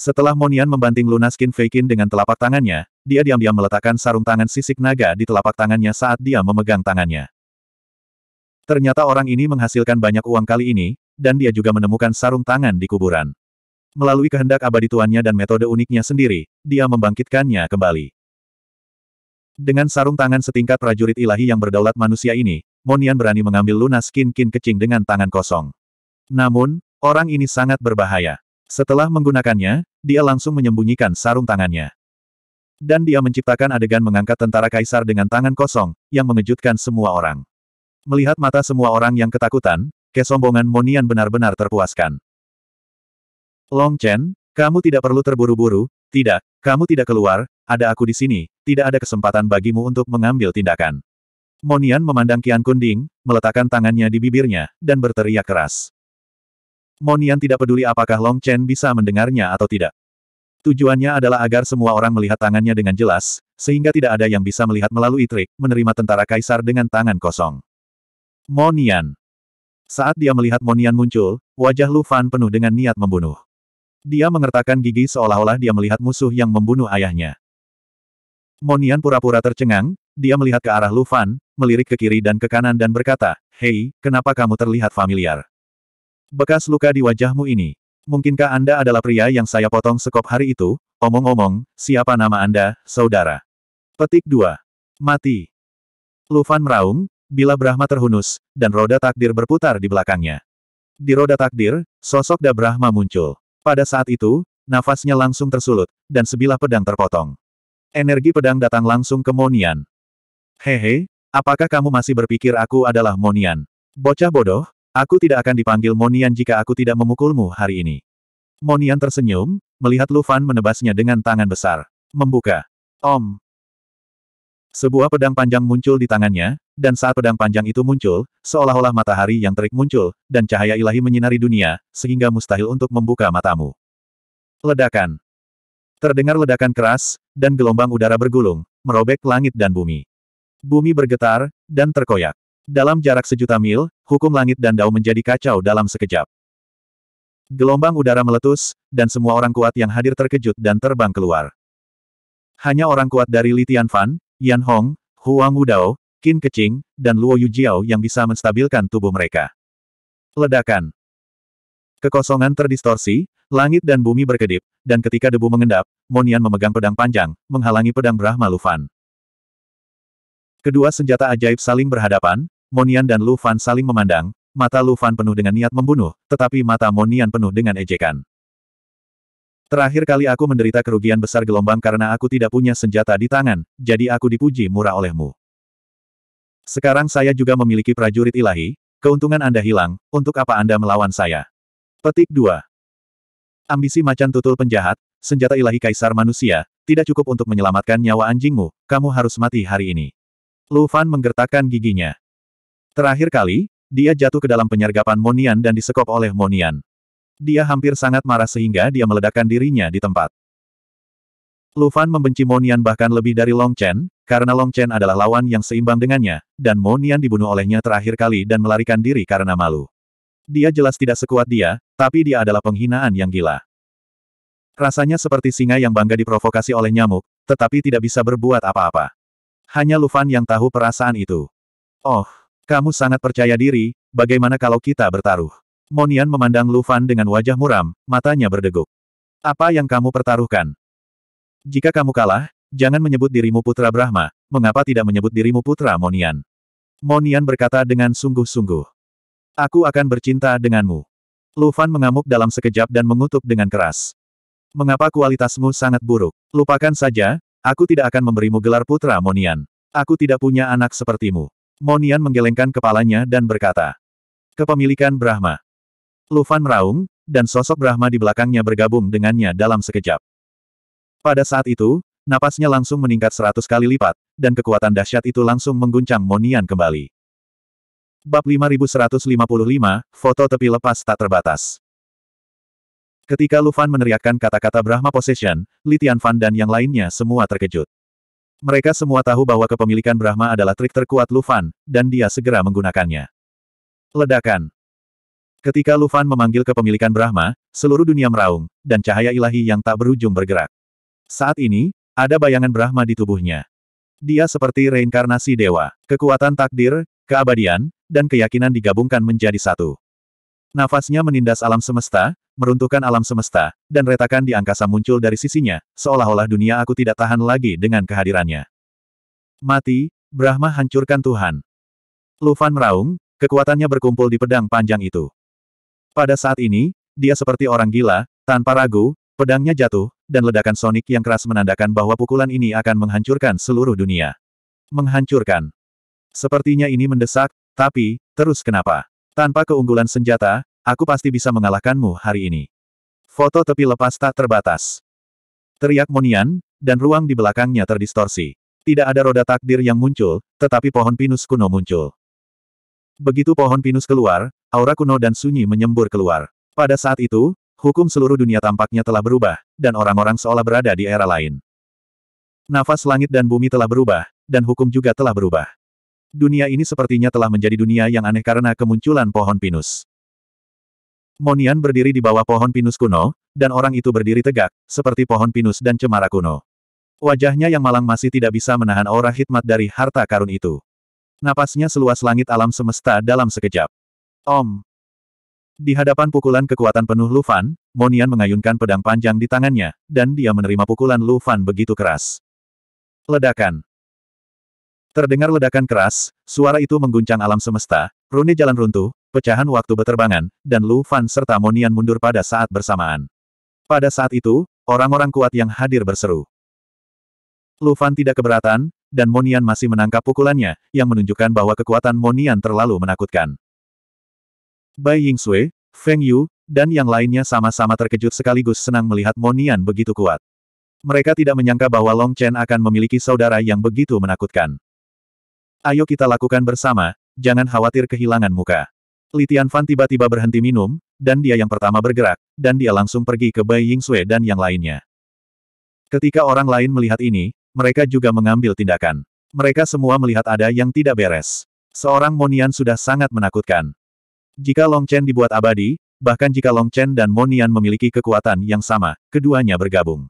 Setelah Monian membanting lunaskin Feikin dengan telapak tangannya, dia diam-diam meletakkan sarung tangan sisik naga di telapak tangannya saat dia memegang tangannya. Ternyata orang ini menghasilkan banyak uang kali ini, dan dia juga menemukan sarung tangan di kuburan. Melalui kehendak abadi tuannya dan metode uniknya sendiri, dia membangkitkannya kembali. Dengan sarung tangan setingkat prajurit ilahi yang berdaulat manusia ini, Monian berani mengambil lunas Qin Qin kecing dengan tangan kosong. Namun, orang ini sangat berbahaya. Setelah menggunakannya, dia langsung menyembunyikan sarung tangannya. Dan dia menciptakan adegan mengangkat tentara kaisar dengan tangan kosong, yang mengejutkan semua orang. Melihat mata semua orang yang ketakutan, kesombongan Monian benar-benar terpuaskan. Long Chen, kamu tidak perlu terburu-buru, tidak, kamu tidak keluar, ada aku di sini, tidak ada kesempatan bagimu untuk mengambil tindakan. Monian memandang Kian Kunding, meletakkan tangannya di bibirnya, dan berteriak keras. Monian tidak peduli apakah Long Chen bisa mendengarnya atau tidak. Tujuannya adalah agar semua orang melihat tangannya dengan jelas, sehingga tidak ada yang bisa melihat melalui trik, menerima tentara kaisar dengan tangan kosong. Monian. Saat dia melihat Monian muncul, wajah Lu Fan penuh dengan niat membunuh. Dia mengertakkan gigi seolah-olah dia melihat musuh yang membunuh ayahnya. Monian pura-pura tercengang, dia melihat ke arah Lu Fan, melirik ke kiri dan ke kanan dan berkata, Hei, kenapa kamu terlihat familiar? Bekas luka di wajahmu ini. Mungkinkah Anda adalah pria yang saya potong sekop hari itu? Omong-omong, siapa nama Anda, saudara? Petik 2. Mati. Lufan meraung, bila Brahma terhunus, dan roda takdir berputar di belakangnya. Di roda takdir, sosok Da Brahma muncul. Pada saat itu, nafasnya langsung tersulut, dan sebilah pedang terpotong. Energi pedang datang langsung ke Monian. Hehe, apakah kamu masih berpikir aku adalah Monian? Bocah bodoh, Aku tidak akan dipanggil Monian jika aku tidak memukulmu hari ini. Monian tersenyum, melihat Lufan menebasnya dengan tangan besar. Membuka. Om. Sebuah pedang panjang muncul di tangannya, dan saat pedang panjang itu muncul, seolah-olah matahari yang terik muncul, dan cahaya ilahi menyinari dunia, sehingga mustahil untuk membuka matamu. Ledakan. Terdengar ledakan keras, dan gelombang udara bergulung, merobek langit dan bumi. Bumi bergetar, dan terkoyak. Dalam jarak sejuta mil, hukum langit dan dao menjadi kacau dalam sekejap. Gelombang udara meletus, dan semua orang kuat yang hadir terkejut dan terbang keluar. Hanya orang kuat dari Li Tianfan, Yan Hong, Huang Wudao, Qin Keqing, dan Luo Yujiao yang bisa menstabilkan tubuh mereka. Ledakan. Kekosongan terdistorsi, langit dan bumi berkedip, dan ketika debu mengendap, Monian memegang pedang panjang, menghalangi pedang Brahma Lufan. Kedua senjata ajaib saling berhadapan, Monian dan Lu Fan saling memandang, mata Lu Fan penuh dengan niat membunuh, tetapi mata Monian penuh dengan ejekan. Terakhir kali aku menderita kerugian besar gelombang karena aku tidak punya senjata di tangan, jadi aku dipuji murah olehmu. Sekarang saya juga memiliki prajurit ilahi, keuntungan Anda hilang, untuk apa Anda melawan saya? Petik 2. Ambisi macan tutul penjahat, senjata ilahi kaisar manusia, tidak cukup untuk menyelamatkan nyawa anjingmu, kamu harus mati hari ini. Lu Fan menggertakkan giginya. Terakhir kali, dia jatuh ke dalam penyergapan Monian dan disekop oleh Monian. Dia hampir sangat marah sehingga dia meledakkan dirinya di tempat. Lufan membenci Monian bahkan lebih dari Long Chen, karena Long Chen adalah lawan yang seimbang dengannya, dan Monian dibunuh olehnya terakhir kali dan melarikan diri karena malu. Dia jelas tidak sekuat dia, tapi dia adalah penghinaan yang gila. Rasanya seperti singa yang bangga diprovokasi oleh nyamuk, tetapi tidak bisa berbuat apa-apa. Hanya Lufan yang tahu perasaan itu. Oh, kamu sangat percaya diri, bagaimana kalau kita bertaruh? Monian memandang Lu Fan dengan wajah muram, matanya berdegup. Apa yang kamu pertaruhkan? Jika kamu kalah, jangan menyebut dirimu Putra Brahma, mengapa tidak menyebut dirimu Putra Monian? Monian berkata dengan sungguh-sungguh. Aku akan bercinta denganmu. Lu Fan mengamuk dalam sekejap dan mengutuk dengan keras. Mengapa kualitasmu sangat buruk? Lupakan saja, aku tidak akan memberimu gelar putra Monian. Aku tidak punya anak sepertimu. Monian menggelengkan kepalanya dan berkata. Kepemilikan Brahma. Lufan meraung, dan sosok Brahma di belakangnya bergabung dengannya dalam sekejap. Pada saat itu, napasnya langsung meningkat seratus kali lipat, dan kekuatan dahsyat itu langsung mengguncang Monian kembali. Bab 5155, Foto Tepi Lepas Tak Terbatas Ketika Lufan meneriakkan kata-kata Brahma Possession, Litian Fan dan yang lainnya semua terkejut. Mereka semua tahu bahwa kepemilikan Brahma adalah trik terkuat Lufan, dan dia segera menggunakannya. Ledakan. Ketika Lufan memanggil kepemilikan Brahma, seluruh dunia meraung, dan cahaya ilahi yang tak berujung bergerak. Saat ini, ada bayangan Brahma di tubuhnya. Dia seperti reinkarnasi dewa. Kekuatan takdir, keabadian, dan keyakinan digabungkan menjadi satu. Nafasnya menindas alam semesta, meruntuhkan alam semesta, dan retakan di angkasa muncul dari sisinya, seolah-olah dunia aku tidak tahan lagi dengan kehadirannya. Mati, Brahma hancurkan Tuhan. Lufan meraung, kekuatannya berkumpul di pedang panjang itu. Pada saat ini, dia seperti orang gila, tanpa ragu, pedangnya jatuh, dan ledakan sonik yang keras menandakan bahwa pukulan ini akan menghancurkan seluruh dunia. Menghancurkan. Sepertinya ini mendesak, tapi, terus kenapa? Tanpa keunggulan senjata, aku pasti bisa mengalahkanmu hari ini. Foto tepi lepas tak terbatas. Teriak Monian, dan ruang di belakangnya terdistorsi. Tidak ada roda takdir yang muncul, tetapi pohon pinus kuno muncul. Begitu pohon pinus keluar, aura kuno dan sunyi menyembur keluar. Pada saat itu, hukum seluruh dunia tampaknya telah berubah, dan orang-orang seolah berada di era lain. Nafas langit dan bumi telah berubah, dan hukum juga telah berubah. Dunia ini sepertinya telah menjadi dunia yang aneh karena kemunculan pohon pinus. Monian berdiri di bawah pohon pinus kuno, dan orang itu berdiri tegak, seperti pohon pinus dan cemara kuno. Wajahnya yang malang masih tidak bisa menahan aura hikmat dari harta karun itu. Napasnya seluas langit alam semesta dalam sekejap. Om. Di hadapan pukulan kekuatan penuh Lufan, Monian mengayunkan pedang panjang di tangannya, dan dia menerima pukulan Lufan begitu keras. Ledakan. Terdengar ledakan keras, suara itu mengguncang alam semesta, rune jalan runtuh, pecahan waktu beterbangan, dan Lu Fan serta Monian mundur pada saat bersamaan. Pada saat itu, orang-orang kuat yang hadir berseru. Lu Fan tidak keberatan, dan Monian masih menangkap pukulannya, yang menunjukkan bahwa kekuatan Monian terlalu menakutkan. Bai Sui, Feng Yu, dan yang lainnya sama-sama terkejut sekaligus senang melihat Monian begitu kuat. Mereka tidak menyangka bahwa Long Chen akan memiliki saudara yang begitu menakutkan. Ayo kita lakukan bersama, jangan khawatir kehilangan muka. Li Tianfan tiba-tiba berhenti minum, dan dia yang pertama bergerak, dan dia langsung pergi ke Bai Yingxue dan yang lainnya. Ketika orang lain melihat ini, mereka juga mengambil tindakan. Mereka semua melihat ada yang tidak beres. Seorang Monian sudah sangat menakutkan. Jika Long Chen dibuat abadi, bahkan jika Long Chen dan Monian memiliki kekuatan yang sama, keduanya bergabung.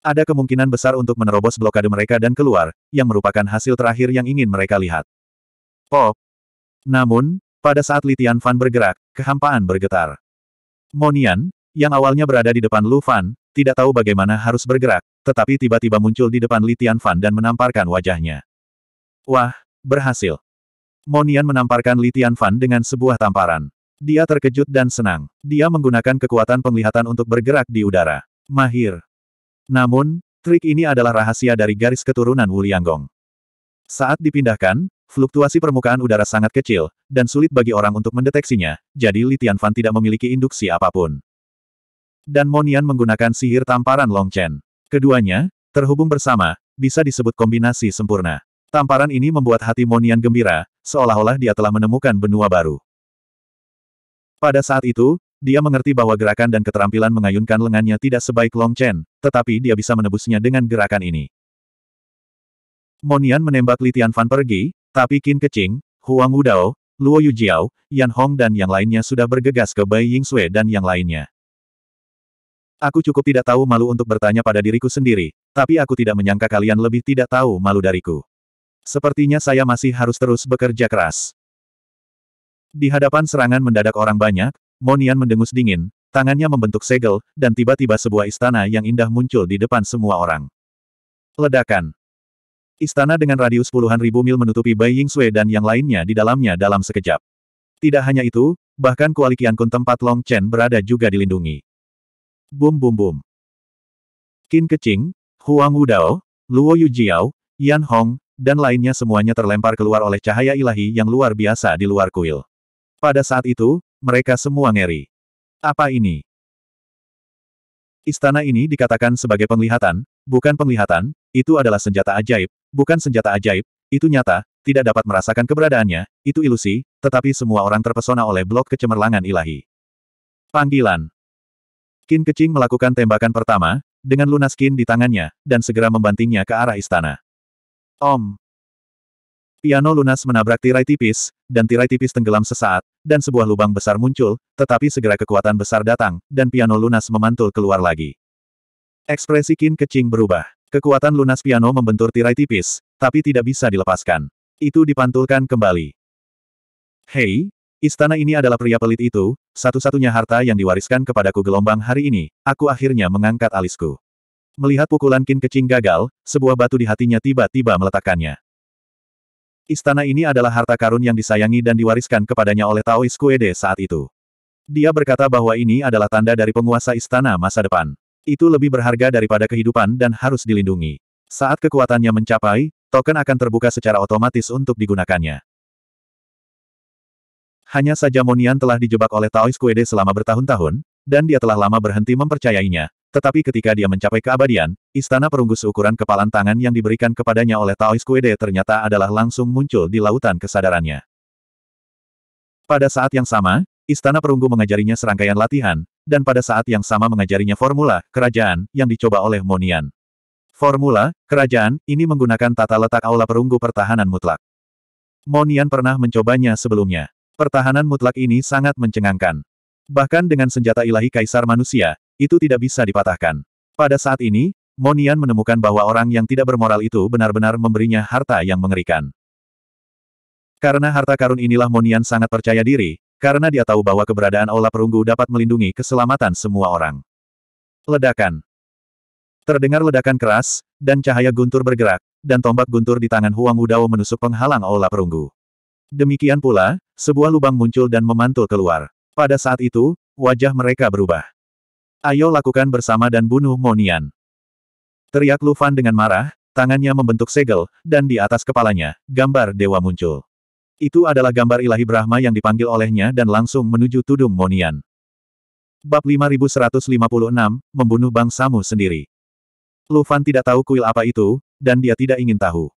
Ada kemungkinan besar untuk menerobos blokade mereka dan keluar, yang merupakan hasil terakhir yang ingin mereka lihat. Pop! Oh. Namun, pada saat Litian Fan bergerak, kehampaan bergetar. Monian, yang awalnya berada di depan Lu Fan, tidak tahu bagaimana harus bergerak, tetapi tiba-tiba muncul di depan Litian Fan dan menamparkan wajahnya. Wah, berhasil. Monian menamparkan Litian Fan dengan sebuah tamparan. Dia terkejut dan senang. Dia menggunakan kekuatan penglihatan untuk bergerak di udara. Mahir. Namun, trik ini adalah rahasia dari garis keturunan Wu Saat dipindahkan, fluktuasi permukaan udara sangat kecil, dan sulit bagi orang untuk mendeteksinya, jadi Li Tianfan tidak memiliki induksi apapun. Dan Monian menggunakan sihir tamparan Long Chen. Keduanya, terhubung bersama, bisa disebut kombinasi sempurna. Tamparan ini membuat hati Monian gembira, seolah-olah dia telah menemukan benua baru. Pada saat itu, dia mengerti bahwa gerakan dan keterampilan mengayunkan lengannya tidak sebaik Long Chen, tetapi dia bisa menebusnya dengan gerakan ini. Monian menembak Li Tianfan pergi, tapi Qin Keqing, Huang Wudao, Luo Yujiao, Yan Hong dan yang lainnya sudah bergegas ke Bai Ying Sui dan yang lainnya. Aku cukup tidak tahu malu untuk bertanya pada diriku sendiri, tapi aku tidak menyangka kalian lebih tidak tahu malu dariku. Sepertinya saya masih harus terus bekerja keras. Di hadapan serangan mendadak orang banyak, Monian mendengus dingin, tangannya membentuk segel, dan tiba-tiba sebuah istana yang indah muncul di depan semua orang. Ledakan. Istana dengan radius puluhan ribu mil menutupi Bai Sui dan yang lainnya di dalamnya dalam sekejap. Tidak hanya itu, bahkan kuali kun tempat Long Chen berada juga dilindungi. Bum bum bum. Qin Keqing, Huang Wudao, Luo Yu Jiao, Yan Hong, dan lainnya semuanya terlempar keluar oleh cahaya ilahi yang luar biasa di luar kuil. Pada saat itu, mereka semua ngeri. Apa ini? Istana ini dikatakan sebagai penglihatan, bukan penglihatan, itu adalah senjata ajaib, bukan senjata ajaib, itu nyata, tidak dapat merasakan keberadaannya, itu ilusi, tetapi semua orang terpesona oleh blok kecemerlangan ilahi. Panggilan Kin Kecing melakukan tembakan pertama, dengan lunas Kin di tangannya, dan segera membantingnya ke arah istana. Om! Piano lunas menabrak tirai tipis, dan tirai tipis tenggelam sesaat, dan sebuah lubang besar muncul, tetapi segera kekuatan besar datang, dan piano lunas memantul keluar lagi. Ekspresi Qin Kecing berubah. Kekuatan lunas piano membentur tirai tipis, tapi tidak bisa dilepaskan. Itu dipantulkan kembali. Hei, istana ini adalah pria pelit itu, satu-satunya harta yang diwariskan kepadaku gelombang hari ini, aku akhirnya mengangkat alisku. Melihat pukulan Qin Kecing gagal, sebuah batu di hatinya tiba-tiba meletakkannya. Istana ini adalah harta karun yang disayangi dan diwariskan kepadanya oleh Taois Kuede saat itu. Dia berkata bahwa ini adalah tanda dari penguasa istana masa depan. Itu lebih berharga daripada kehidupan dan harus dilindungi. Saat kekuatannya mencapai, token akan terbuka secara otomatis untuk digunakannya. Hanya saja Monian telah dijebak oleh Taois Kuede selama bertahun-tahun, dan dia telah lama berhenti mempercayainya, tetapi ketika dia mencapai keabadian, istana perunggu seukuran kepalan tangan yang diberikan kepadanya oleh Taois Kuede ternyata adalah langsung muncul di lautan kesadarannya. Pada saat yang sama, istana perunggu mengajarinya serangkaian latihan, dan pada saat yang sama mengajarinya formula, kerajaan, yang dicoba oleh Monian. Formula, kerajaan, ini menggunakan tata letak aula perunggu pertahanan mutlak. Monian pernah mencobanya sebelumnya. Pertahanan mutlak ini sangat mencengangkan. Bahkan dengan senjata ilahi kaisar manusia, itu tidak bisa dipatahkan. Pada saat ini, Monian menemukan bahwa orang yang tidak bermoral itu benar-benar memberinya harta yang mengerikan. Karena harta karun inilah Monian sangat percaya diri, karena dia tahu bahwa keberadaan Aula Perunggu dapat melindungi keselamatan semua orang. Ledakan Terdengar ledakan keras, dan cahaya guntur bergerak, dan tombak guntur di tangan Huang Wudao menusuk penghalang Aula Perunggu. Demikian pula, sebuah lubang muncul dan memantul keluar. Pada saat itu, wajah mereka berubah. Ayo lakukan bersama dan bunuh Monian. Teriak Lufan dengan marah, tangannya membentuk segel, dan di atas kepalanya, gambar dewa muncul. Itu adalah gambar ilahi Brahma yang dipanggil olehnya dan langsung menuju tudung Monian. Bab 5156, Membunuh Bangsamu Sendiri. Lufan tidak tahu kuil apa itu, dan dia tidak ingin tahu.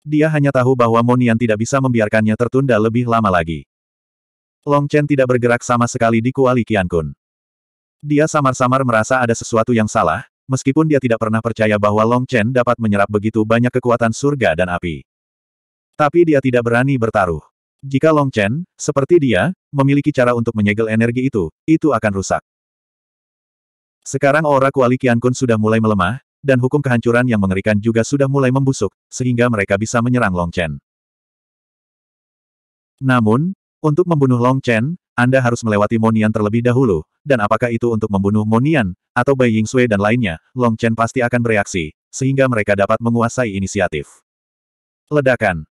Dia hanya tahu bahwa Monian tidak bisa membiarkannya tertunda lebih lama lagi. Long Chen tidak bergerak sama sekali di kuali Qiankun. Dia samar-samar merasa ada sesuatu yang salah, meskipun dia tidak pernah percaya bahwa Long Chen dapat menyerap begitu banyak kekuatan surga dan api. Tapi dia tidak berani bertaruh. Jika Long Chen, seperti dia, memiliki cara untuk menyegel energi itu, itu akan rusak. Sekarang aura kuali Kun sudah mulai melemah, dan hukum kehancuran yang mengerikan juga sudah mulai membusuk, sehingga mereka bisa menyerang Long Chen. Namun, untuk membunuh Long Chen, anda harus melewati Monian terlebih dahulu, dan apakah itu untuk membunuh Monian, atau Bai Sui dan lainnya, Long Chen pasti akan bereaksi, sehingga mereka dapat menguasai inisiatif. Ledakan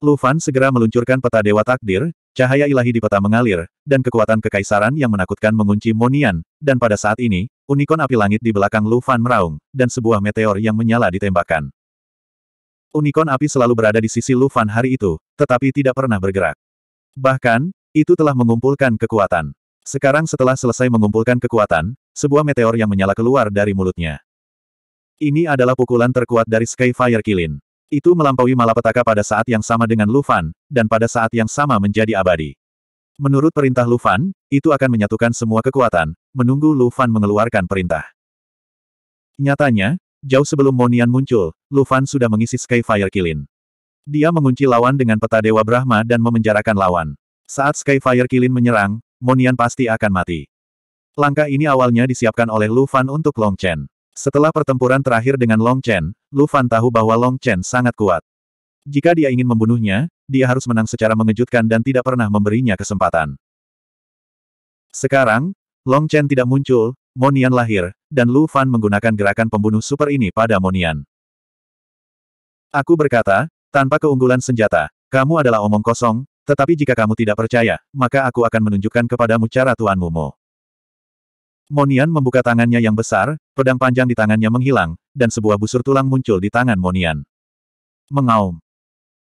Lu Fan segera meluncurkan peta Dewa Takdir, cahaya ilahi di peta mengalir, dan kekuatan kekaisaran yang menakutkan mengunci Monian, dan pada saat ini, unikon api langit di belakang Lu Fan meraung, dan sebuah meteor yang menyala ditembakkan. Unikon api selalu berada di sisi Lu Fan hari itu, tetapi tidak pernah bergerak. Bahkan, itu telah mengumpulkan kekuatan. Sekarang setelah selesai mengumpulkan kekuatan, sebuah meteor yang menyala keluar dari mulutnya. Ini adalah pukulan terkuat dari Skyfire Kilin. Itu melampaui malapetaka pada saat yang sama dengan Lufan, dan pada saat yang sama menjadi abadi. Menurut perintah Lufan, itu akan menyatukan semua kekuatan, menunggu Lufan mengeluarkan perintah. Nyatanya, jauh sebelum Monian muncul, Lufan sudah mengisi Skyfire Kilin. Dia mengunci lawan dengan peta Dewa Brahma dan memenjarakan lawan. Saat Skyfire Kilin menyerang, Monian pasti akan mati. Langkah ini awalnya disiapkan oleh Lu Fan untuk Long Chen. Setelah pertempuran terakhir dengan Long Chen, Lu Fan tahu bahwa Long Chen sangat kuat. Jika dia ingin membunuhnya, dia harus menang secara mengejutkan dan tidak pernah memberinya kesempatan. Sekarang, Long Chen tidak muncul, Monian lahir, dan Lu Fan menggunakan gerakan pembunuh super ini pada Monian. Aku berkata, tanpa keunggulan senjata, kamu adalah omong kosong, tetapi jika kamu tidak percaya, maka aku akan menunjukkan kepadamu cara tuanmu Mo. Monian membuka tangannya yang besar, pedang panjang di tangannya menghilang, dan sebuah busur tulang muncul di tangan Monian. Mengaum.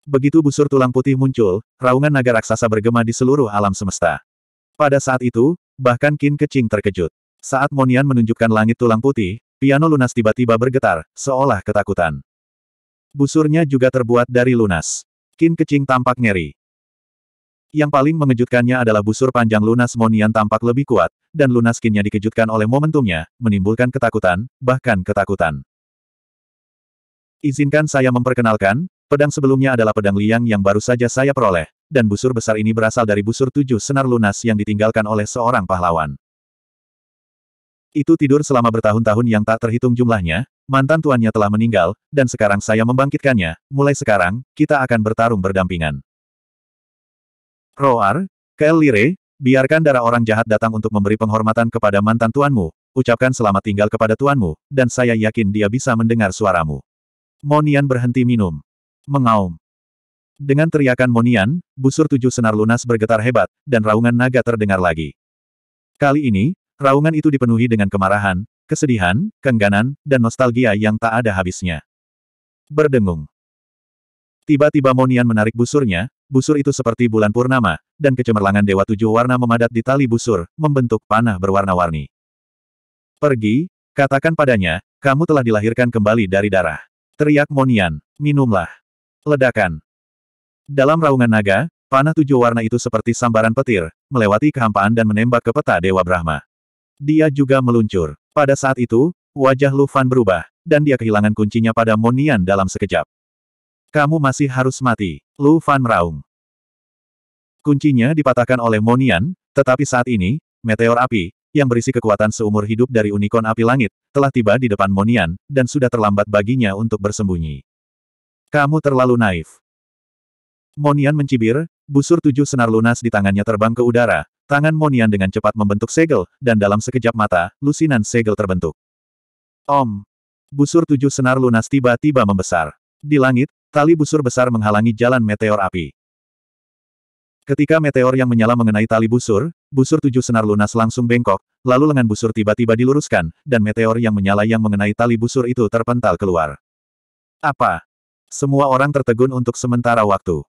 Begitu busur tulang putih muncul, raungan naga raksasa bergema di seluruh alam semesta. Pada saat itu, bahkan Qin Kecing terkejut. Saat Monian menunjukkan langit tulang putih, piano lunas tiba-tiba bergetar, seolah ketakutan. Busurnya juga terbuat dari lunas. Kin kecing tampak ngeri. Yang paling mengejutkannya adalah busur panjang lunas Monian tampak lebih kuat, dan lunas kinnya dikejutkan oleh momentumnya, menimbulkan ketakutan, bahkan ketakutan. Izinkan saya memperkenalkan, pedang sebelumnya adalah pedang liang yang baru saja saya peroleh, dan busur besar ini berasal dari busur tujuh senar lunas yang ditinggalkan oleh seorang pahlawan. Itu tidur selama bertahun-tahun yang tak terhitung jumlahnya, mantan tuannya telah meninggal, dan sekarang saya membangkitkannya, mulai sekarang, kita akan bertarung berdampingan. Roar, Kael Lire, biarkan darah orang jahat datang untuk memberi penghormatan kepada mantan tuanmu, ucapkan selamat tinggal kepada tuanmu, dan saya yakin dia bisa mendengar suaramu. Monian berhenti minum. Mengaum. Dengan teriakan Monian, busur tujuh senar lunas bergetar hebat, dan raungan naga terdengar lagi. Kali ini, raungan itu dipenuhi dengan kemarahan, kesedihan, kengganan, dan nostalgia yang tak ada habisnya. Berdengung. Tiba-tiba Monian menarik busurnya, busur itu seperti bulan purnama, dan kecemerlangan dewa tujuh warna memadat di tali busur, membentuk panah berwarna-warni. Pergi, katakan padanya, kamu telah dilahirkan kembali dari darah. Teriak Monian, minumlah. Ledakan. Dalam raungan naga, panah tujuh warna itu seperti sambaran petir, melewati kehampaan dan menembak ke peta Dewa Brahma. Dia juga meluncur. Pada saat itu, wajah Lu Fan berubah, dan dia kehilangan kuncinya pada Monian dalam sekejap. Kamu masih harus mati, Lu Fan meraung. Kuncinya dipatahkan oleh Monian, tetapi saat ini, meteor api, yang berisi kekuatan seumur hidup dari unicorn api langit, telah tiba di depan Monian, dan sudah terlambat baginya untuk bersembunyi. Kamu terlalu naif. Monian mencibir, busur tujuh senar lunas di tangannya terbang ke udara, Tangan Monian dengan cepat membentuk segel, dan dalam sekejap mata, lusinan segel terbentuk. Om! Busur tujuh senar lunas tiba-tiba membesar. Di langit, tali busur besar menghalangi jalan meteor api. Ketika meteor yang menyala mengenai tali busur, busur tujuh senar lunas langsung bengkok, lalu lengan busur tiba-tiba diluruskan, dan meteor yang menyala yang mengenai tali busur itu terpental keluar. Apa? Semua orang tertegun untuk sementara waktu.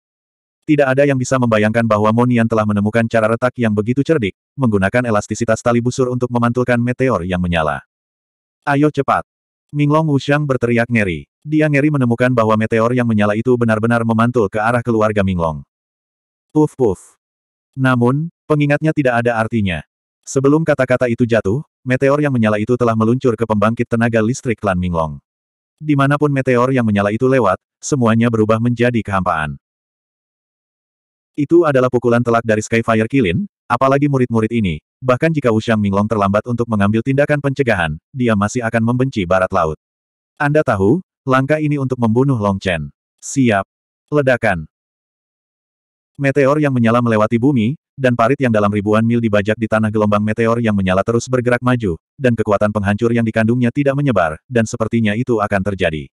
Tidak ada yang bisa membayangkan bahwa Monian telah menemukan cara retak yang begitu cerdik, menggunakan elastisitas tali busur untuk memantulkan meteor yang menyala. Ayo cepat! Minglong Wuxiang berteriak ngeri. Dia ngeri menemukan bahwa meteor yang menyala itu benar-benar memantul ke arah keluarga Minglong. Puf puf. Namun, pengingatnya tidak ada artinya. Sebelum kata-kata itu jatuh, meteor yang menyala itu telah meluncur ke pembangkit tenaga listrik klan Minglong. Dimanapun meteor yang menyala itu lewat, semuanya berubah menjadi kehampaan. Itu adalah pukulan telak dari Skyfire Kilin, apalagi murid-murid ini. Bahkan jika Wushang Minglong terlambat untuk mengambil tindakan pencegahan, dia masih akan membenci Barat Laut. Anda tahu, langkah ini untuk membunuh Long Chen. Siap. Ledakan. Meteor yang menyala melewati bumi, dan parit yang dalam ribuan mil dibajak di tanah gelombang meteor yang menyala terus bergerak maju, dan kekuatan penghancur yang dikandungnya tidak menyebar, dan sepertinya itu akan terjadi.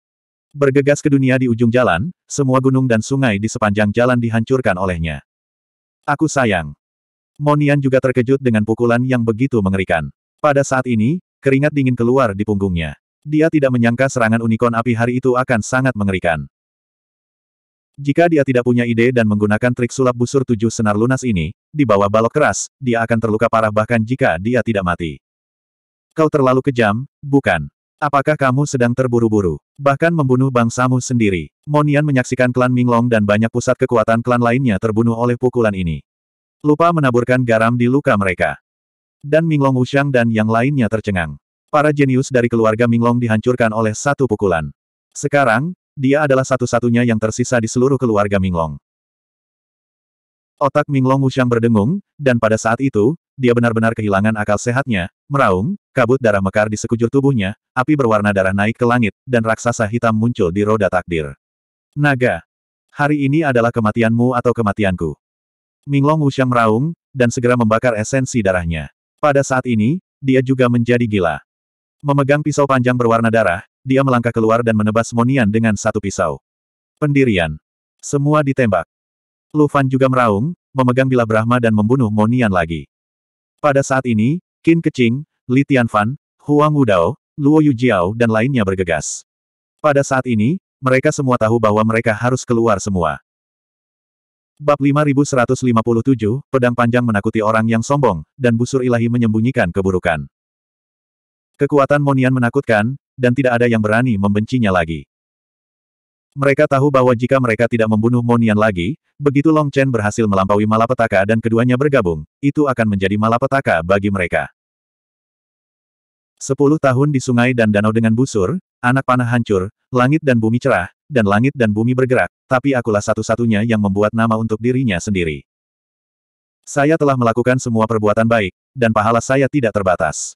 Bergegas ke dunia di ujung jalan, semua gunung dan sungai di sepanjang jalan dihancurkan olehnya. Aku sayang. Monian juga terkejut dengan pukulan yang begitu mengerikan. Pada saat ini, keringat dingin keluar di punggungnya. Dia tidak menyangka serangan unicorn api hari itu akan sangat mengerikan. Jika dia tidak punya ide dan menggunakan trik sulap busur tujuh senar lunas ini, di bawah balok keras, dia akan terluka parah bahkan jika dia tidak mati. Kau terlalu kejam, bukan? Apakah kamu sedang terburu-buru? Bahkan membunuh bangsamu sendiri. Monian menyaksikan klan Minglong dan banyak pusat kekuatan klan lainnya terbunuh oleh pukulan ini. Lupa menaburkan garam di luka mereka. Dan Minglong Wuxiang dan yang lainnya tercengang. Para jenius dari keluarga Minglong dihancurkan oleh satu pukulan. Sekarang, dia adalah satu-satunya yang tersisa di seluruh keluarga Minglong. Otak Minglong Wuxiang berdengung, dan pada saat itu, dia benar-benar kehilangan akal sehatnya, meraung, kabut darah mekar di sekujur tubuhnya, api berwarna darah naik ke langit, dan raksasa hitam muncul di roda takdir. Naga. Hari ini adalah kematianmu atau kematianku. Minglong Wuxiang meraung, dan segera membakar esensi darahnya. Pada saat ini, dia juga menjadi gila. Memegang pisau panjang berwarna darah, dia melangkah keluar dan menebas Monian dengan satu pisau. Pendirian. Semua ditembak. Lu Fan juga meraung, memegang bila Brahma dan membunuh Monian lagi. Pada saat ini, Qin Keqing, Li Tianfan, Huang Wudao, Luo Yujiao dan lainnya bergegas. Pada saat ini, mereka semua tahu bahwa mereka harus keluar semua. Bab 5157, Pedang Panjang menakuti orang yang sombong, dan busur ilahi menyembunyikan keburukan. Kekuatan Monian menakutkan, dan tidak ada yang berani membencinya lagi. Mereka tahu bahwa jika mereka tidak membunuh Monian lagi, begitu Long Chen berhasil melampaui malapetaka dan keduanya bergabung, itu akan menjadi malapetaka bagi mereka. Sepuluh tahun di sungai dan danau dengan busur, anak panah hancur, langit dan bumi cerah, dan langit dan bumi bergerak, tapi akulah satu-satunya yang membuat nama untuk dirinya sendiri. Saya telah melakukan semua perbuatan baik, dan pahala saya tidak terbatas.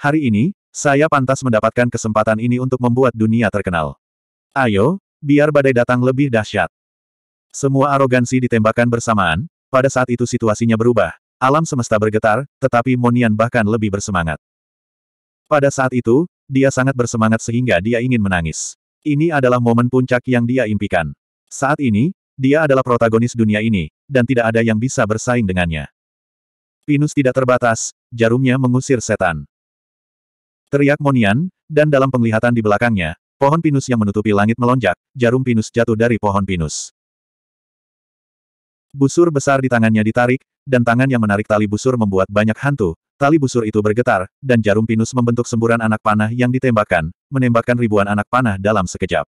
Hari ini, saya pantas mendapatkan kesempatan ini untuk membuat dunia terkenal. Ayo, biar badai datang lebih dahsyat. Semua arogansi ditembakkan bersamaan, pada saat itu situasinya berubah, alam semesta bergetar, tetapi Monian bahkan lebih bersemangat. Pada saat itu, dia sangat bersemangat sehingga dia ingin menangis. Ini adalah momen puncak yang dia impikan. Saat ini, dia adalah protagonis dunia ini, dan tidak ada yang bisa bersaing dengannya. Pinus tidak terbatas, jarumnya mengusir setan. Teriak Monian, dan dalam penglihatan di belakangnya, Pohon pinus yang menutupi langit melonjak, jarum pinus jatuh dari pohon pinus. Busur besar di tangannya ditarik, dan tangan yang menarik tali busur membuat banyak hantu, tali busur itu bergetar, dan jarum pinus membentuk semburan anak panah yang ditembakkan, menembakkan ribuan anak panah dalam sekejap.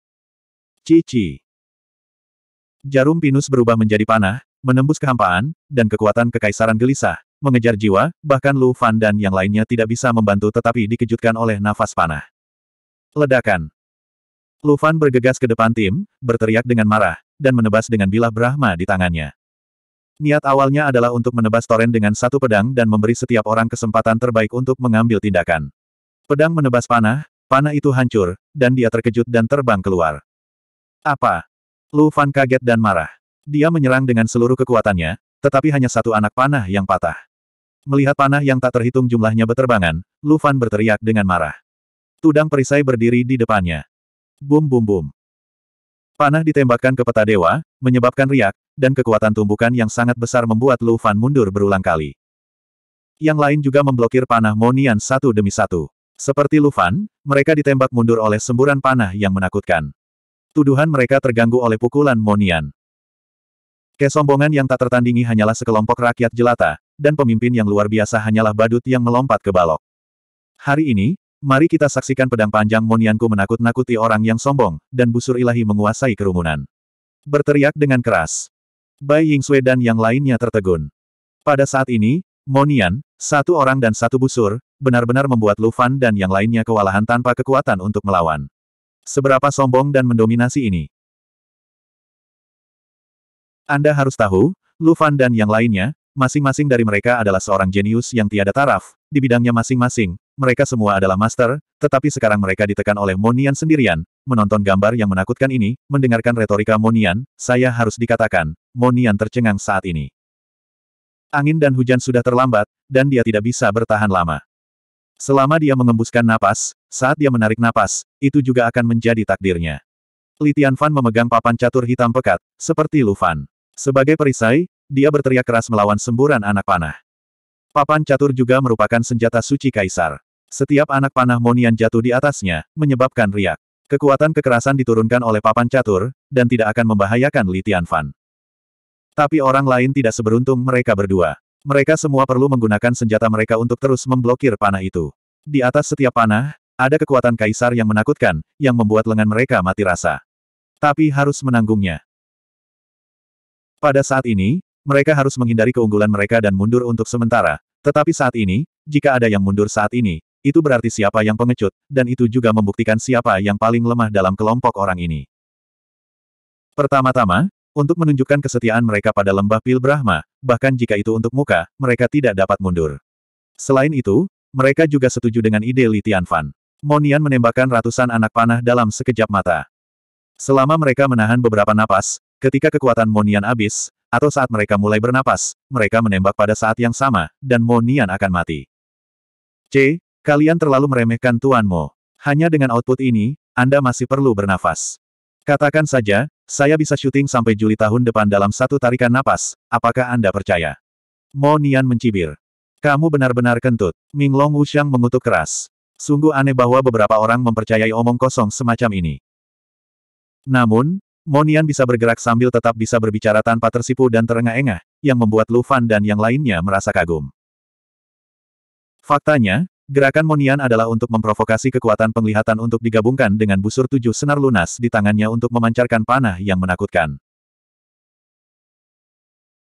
Cici. Jarum pinus berubah menjadi panah, menembus kehampaan, dan kekuatan kekaisaran gelisah, mengejar jiwa, bahkan Lu Fan dan yang lainnya tidak bisa membantu tetapi dikejutkan oleh nafas panah. Ledakan. Lufan bergegas ke depan tim, berteriak dengan marah, dan menebas dengan bilah Brahma di tangannya. Niat awalnya adalah untuk menebas Toren dengan satu pedang dan memberi setiap orang kesempatan terbaik untuk mengambil tindakan. Pedang menebas panah, panah itu hancur, dan dia terkejut dan terbang keluar. Apa? Lufan kaget dan marah. Dia menyerang dengan seluruh kekuatannya, tetapi hanya satu anak panah yang patah. Melihat panah yang tak terhitung jumlahnya beterbangan, Lufan berteriak dengan marah. Tudang perisai berdiri di depannya. Bum bum bum. Panah ditembakkan ke peta dewa, menyebabkan riak, dan kekuatan tumbukan yang sangat besar membuat Lu Fan mundur berulang kali. Yang lain juga memblokir panah Monian satu demi satu. Seperti Lu Fan, mereka ditembak mundur oleh semburan panah yang menakutkan. Tuduhan mereka terganggu oleh pukulan Monian. Kesombongan yang tak tertandingi hanyalah sekelompok rakyat jelata, dan pemimpin yang luar biasa hanyalah badut yang melompat ke balok. Hari ini, Mari kita saksikan pedang panjang Monianku menakut-nakuti orang yang sombong, dan busur ilahi menguasai kerumunan. Berteriak dengan keras. Bai Yingsue dan yang lainnya tertegun. Pada saat ini, Monian, satu orang dan satu busur, benar-benar membuat Lu Fan dan yang lainnya kewalahan tanpa kekuatan untuk melawan. Seberapa sombong dan mendominasi ini. Anda harus tahu, Lu Fan dan yang lainnya, Masing-masing dari mereka adalah seorang jenius yang tiada taraf, di bidangnya masing-masing, mereka semua adalah master, tetapi sekarang mereka ditekan oleh Monian sendirian, menonton gambar yang menakutkan ini, mendengarkan retorika Monian, saya harus dikatakan, Monian tercengang saat ini. Angin dan hujan sudah terlambat, dan dia tidak bisa bertahan lama. Selama dia mengembuskan napas, saat dia menarik napas, itu juga akan menjadi takdirnya. Litian Fan memegang papan catur hitam pekat, seperti Lufan. Sebagai perisai, dia berteriak keras melawan semburan anak panah. Papan catur juga merupakan senjata suci kaisar. Setiap anak panah Monian jatuh di atasnya, menyebabkan riak. Kekuatan kekerasan diturunkan oleh papan catur, dan tidak akan membahayakan Li Tianfan. Tapi orang lain tidak seberuntung mereka berdua. Mereka semua perlu menggunakan senjata mereka untuk terus memblokir panah itu. Di atas setiap panah, ada kekuatan kaisar yang menakutkan, yang membuat lengan mereka mati rasa. Tapi harus menanggungnya. Pada saat ini, mereka harus menghindari keunggulan mereka dan mundur untuk sementara, tetapi saat ini, jika ada yang mundur saat ini, itu berarti siapa yang pengecut, dan itu juga membuktikan siapa yang paling lemah dalam kelompok orang ini. Pertama-tama, untuk menunjukkan kesetiaan mereka pada lembah Pil Brahma, bahkan jika itu untuk muka, mereka tidak dapat mundur. Selain itu, mereka juga setuju dengan ide Li Tianfan. Monian menembakkan ratusan anak panah dalam sekejap mata. Selama mereka menahan beberapa napas, ketika kekuatan Monian habis, atau saat mereka mulai bernapas, mereka menembak pada saat yang sama, dan Mo Nian akan mati. C. Kalian terlalu meremehkan Tuan Mo. Hanya dengan output ini, Anda masih perlu bernafas. Katakan saja, saya bisa syuting sampai Juli tahun depan dalam satu tarikan napas, apakah Anda percaya? Mo Nian mencibir. Kamu benar-benar kentut. Ming Long Wuxiang mengutuk keras. Sungguh aneh bahwa beberapa orang mempercayai omong kosong semacam ini. Namun, Monian bisa bergerak sambil tetap bisa berbicara tanpa tersipu dan terengah-engah, yang membuat Lu Fan dan yang lainnya merasa kagum. Faktanya, gerakan Monian adalah untuk memprovokasi kekuatan penglihatan untuk digabungkan dengan busur tujuh senar lunas di tangannya untuk memancarkan panah yang menakutkan.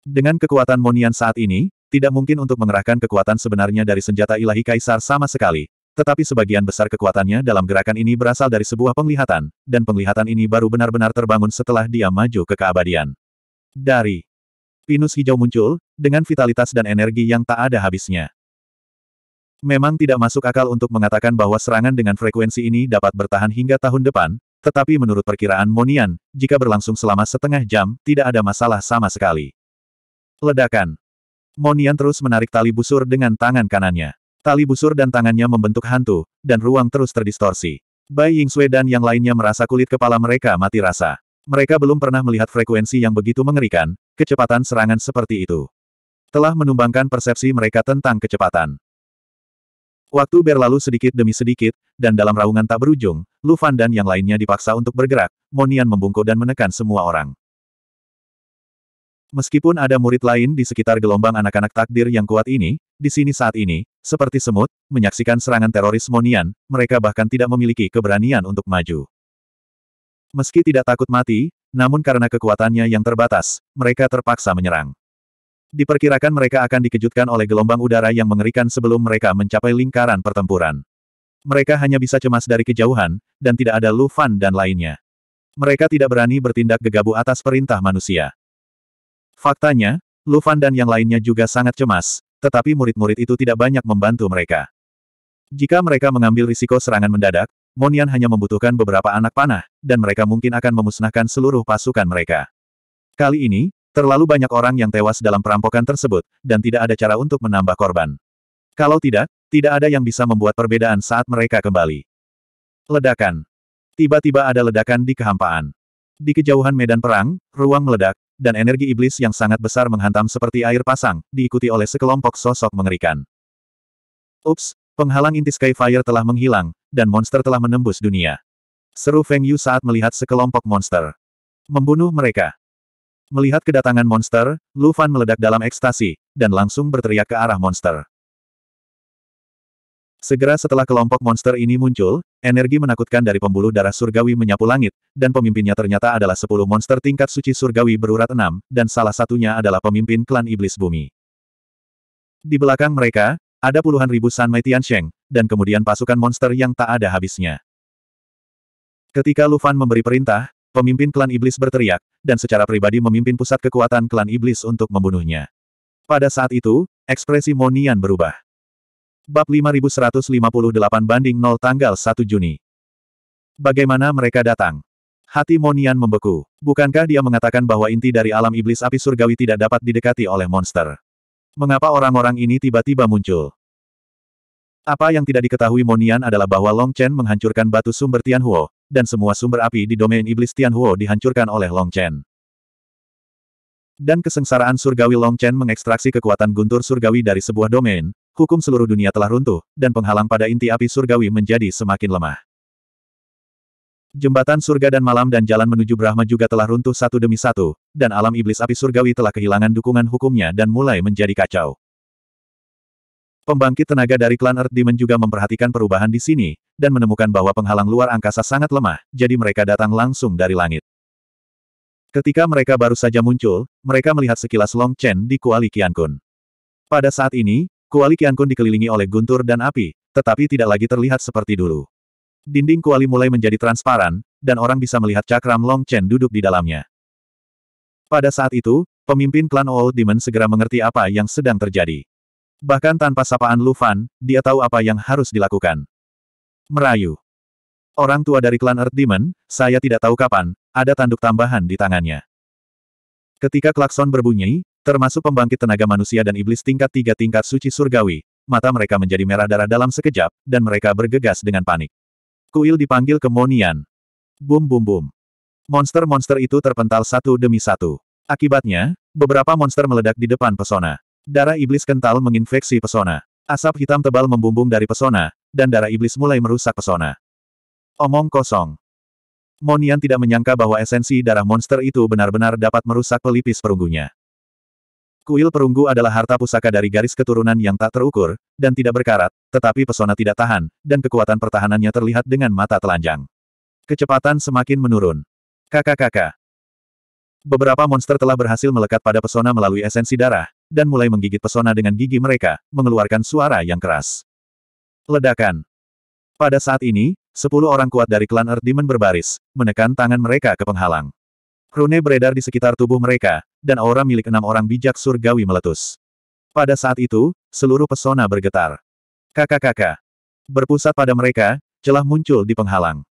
Dengan kekuatan Monian saat ini, tidak mungkin untuk mengerahkan kekuatan sebenarnya dari senjata ilahi kaisar sama sekali, tetapi sebagian besar kekuatannya dalam gerakan ini berasal dari sebuah penglihatan, dan penglihatan ini baru benar-benar terbangun setelah dia maju ke keabadian. Dari pinus hijau muncul, dengan vitalitas dan energi yang tak ada habisnya. Memang tidak masuk akal untuk mengatakan bahwa serangan dengan frekuensi ini dapat bertahan hingga tahun depan, tetapi menurut perkiraan Monian, jika berlangsung selama setengah jam, tidak ada masalah sama sekali. Ledakan. Monian terus menarik tali busur dengan tangan kanannya. Tali busur dan tangannya membentuk hantu, dan ruang terus terdistorsi. Bai Yingxue dan yang lainnya merasa kulit kepala mereka mati rasa. Mereka belum pernah melihat frekuensi yang begitu mengerikan, kecepatan serangan seperti itu. Telah menumbangkan persepsi mereka tentang kecepatan. Waktu berlalu sedikit demi sedikit, dan dalam raungan tak berujung, Lu Fan dan yang lainnya dipaksa untuk bergerak, Monian membungkuk dan menekan semua orang. Meskipun ada murid lain di sekitar gelombang anak-anak takdir yang kuat ini, di sini saat ini, seperti semut, menyaksikan serangan teroris Monian, mereka bahkan tidak memiliki keberanian untuk maju. Meski tidak takut mati, namun karena kekuatannya yang terbatas, mereka terpaksa menyerang. Diperkirakan mereka akan dikejutkan oleh gelombang udara yang mengerikan sebelum mereka mencapai lingkaran pertempuran. Mereka hanya bisa cemas dari kejauhan, dan tidak ada Lu Fan dan lainnya. Mereka tidak berani bertindak gegabah atas perintah manusia. Faktanya, Lufan dan yang lainnya juga sangat cemas, tetapi murid-murid itu tidak banyak membantu mereka. Jika mereka mengambil risiko serangan mendadak, Monian hanya membutuhkan beberapa anak panah, dan mereka mungkin akan memusnahkan seluruh pasukan mereka. Kali ini, terlalu banyak orang yang tewas dalam perampokan tersebut, dan tidak ada cara untuk menambah korban. Kalau tidak, tidak ada yang bisa membuat perbedaan saat mereka kembali. Ledakan. Tiba-tiba ada ledakan di kehampaan. Di kejauhan medan perang, ruang meledak, dan energi iblis yang sangat besar menghantam seperti air pasang, diikuti oleh sekelompok sosok mengerikan. Ups, penghalang inti Skyfire telah menghilang, dan monster telah menembus dunia. Seru Feng Yu saat melihat sekelompok monster. Membunuh mereka. Melihat kedatangan monster, Lu Fan meledak dalam ekstasi, dan langsung berteriak ke arah monster. Segera setelah kelompok monster ini muncul, energi menakutkan dari pembuluh darah surgawi menyapu langit, dan pemimpinnya ternyata adalah sepuluh monster tingkat suci surgawi berurat enam, dan salah satunya adalah pemimpin klan iblis bumi. Di belakang mereka, ada puluhan ribu San Mei Tiansheng, dan kemudian pasukan monster yang tak ada habisnya. Ketika Lu Fan memberi perintah, pemimpin klan iblis berteriak, dan secara pribadi memimpin pusat kekuatan klan iblis untuk membunuhnya. Pada saat itu, ekspresi Monian berubah. Bab 5158 banding 0 tanggal 1 Juni. Bagaimana mereka datang? Hati Monian membeku. Bukankah dia mengatakan bahwa inti dari alam iblis api surgawi tidak dapat didekati oleh monster? Mengapa orang-orang ini tiba-tiba muncul? Apa yang tidak diketahui Monian adalah bahwa Long Chen menghancurkan batu sumber Tianhuo, dan semua sumber api di domain iblis Tianhuo dihancurkan oleh Long Chen. Dan kesengsaraan surgawi Long Chen mengekstraksi kekuatan guntur surgawi dari sebuah domain, hukum seluruh dunia telah runtuh, dan penghalang pada inti api surgawi menjadi semakin lemah. Jembatan surga dan malam dan jalan menuju Brahma juga telah runtuh satu demi satu, dan alam iblis api surgawi telah kehilangan dukungan hukumnya dan mulai menjadi kacau. Pembangkit tenaga dari klan Earth Demon juga memperhatikan perubahan di sini, dan menemukan bahwa penghalang luar angkasa sangat lemah, jadi mereka datang langsung dari langit. Ketika mereka baru saja muncul, mereka melihat sekilas Long Chen di Kuali Qiankun. Pada saat ini, Kuali Qiankun dikelilingi oleh guntur dan api, tetapi tidak lagi terlihat seperti dulu. Dinding kuali mulai menjadi transparan, dan orang bisa melihat cakram Long Chen duduk di dalamnya. Pada saat itu, pemimpin klan Old Demon segera mengerti apa yang sedang terjadi. Bahkan tanpa sapaan Lu Fan, dia tahu apa yang harus dilakukan. Merayu. Orang tua dari klan Earth Demon, saya tidak tahu kapan, ada tanduk tambahan di tangannya. Ketika klakson berbunyi, termasuk pembangkit tenaga manusia dan iblis tingkat tiga tingkat suci surgawi, mata mereka menjadi merah darah dalam sekejap, dan mereka bergegas dengan panik. Kuil dipanggil ke Monian. Bum bum bum. Monster-monster itu terpental satu demi satu. Akibatnya, beberapa monster meledak di depan pesona. Darah iblis kental menginfeksi pesona. Asap hitam tebal membumbung dari pesona, dan darah iblis mulai merusak pesona. Omong kosong. Monian tidak menyangka bahwa esensi darah monster itu benar-benar dapat merusak pelipis perunggunya. Kuil perunggu adalah harta pusaka dari garis keturunan yang tak terukur, dan tidak berkarat, tetapi pesona tidak tahan, dan kekuatan pertahanannya terlihat dengan mata telanjang. Kecepatan semakin menurun. Kakak-kakak. Beberapa monster telah berhasil melekat pada pesona melalui esensi darah, dan mulai menggigit pesona dengan gigi mereka, mengeluarkan suara yang keras. Ledakan. Pada saat ini, sepuluh orang kuat dari klan Earth Demon berbaris, menekan tangan mereka ke penghalang. Rune beredar di sekitar tubuh mereka, dan aura milik enam orang bijak surgawi meletus. Pada saat itu, seluruh pesona bergetar. Kakak-kakak. Berpusat pada mereka, celah muncul di penghalang.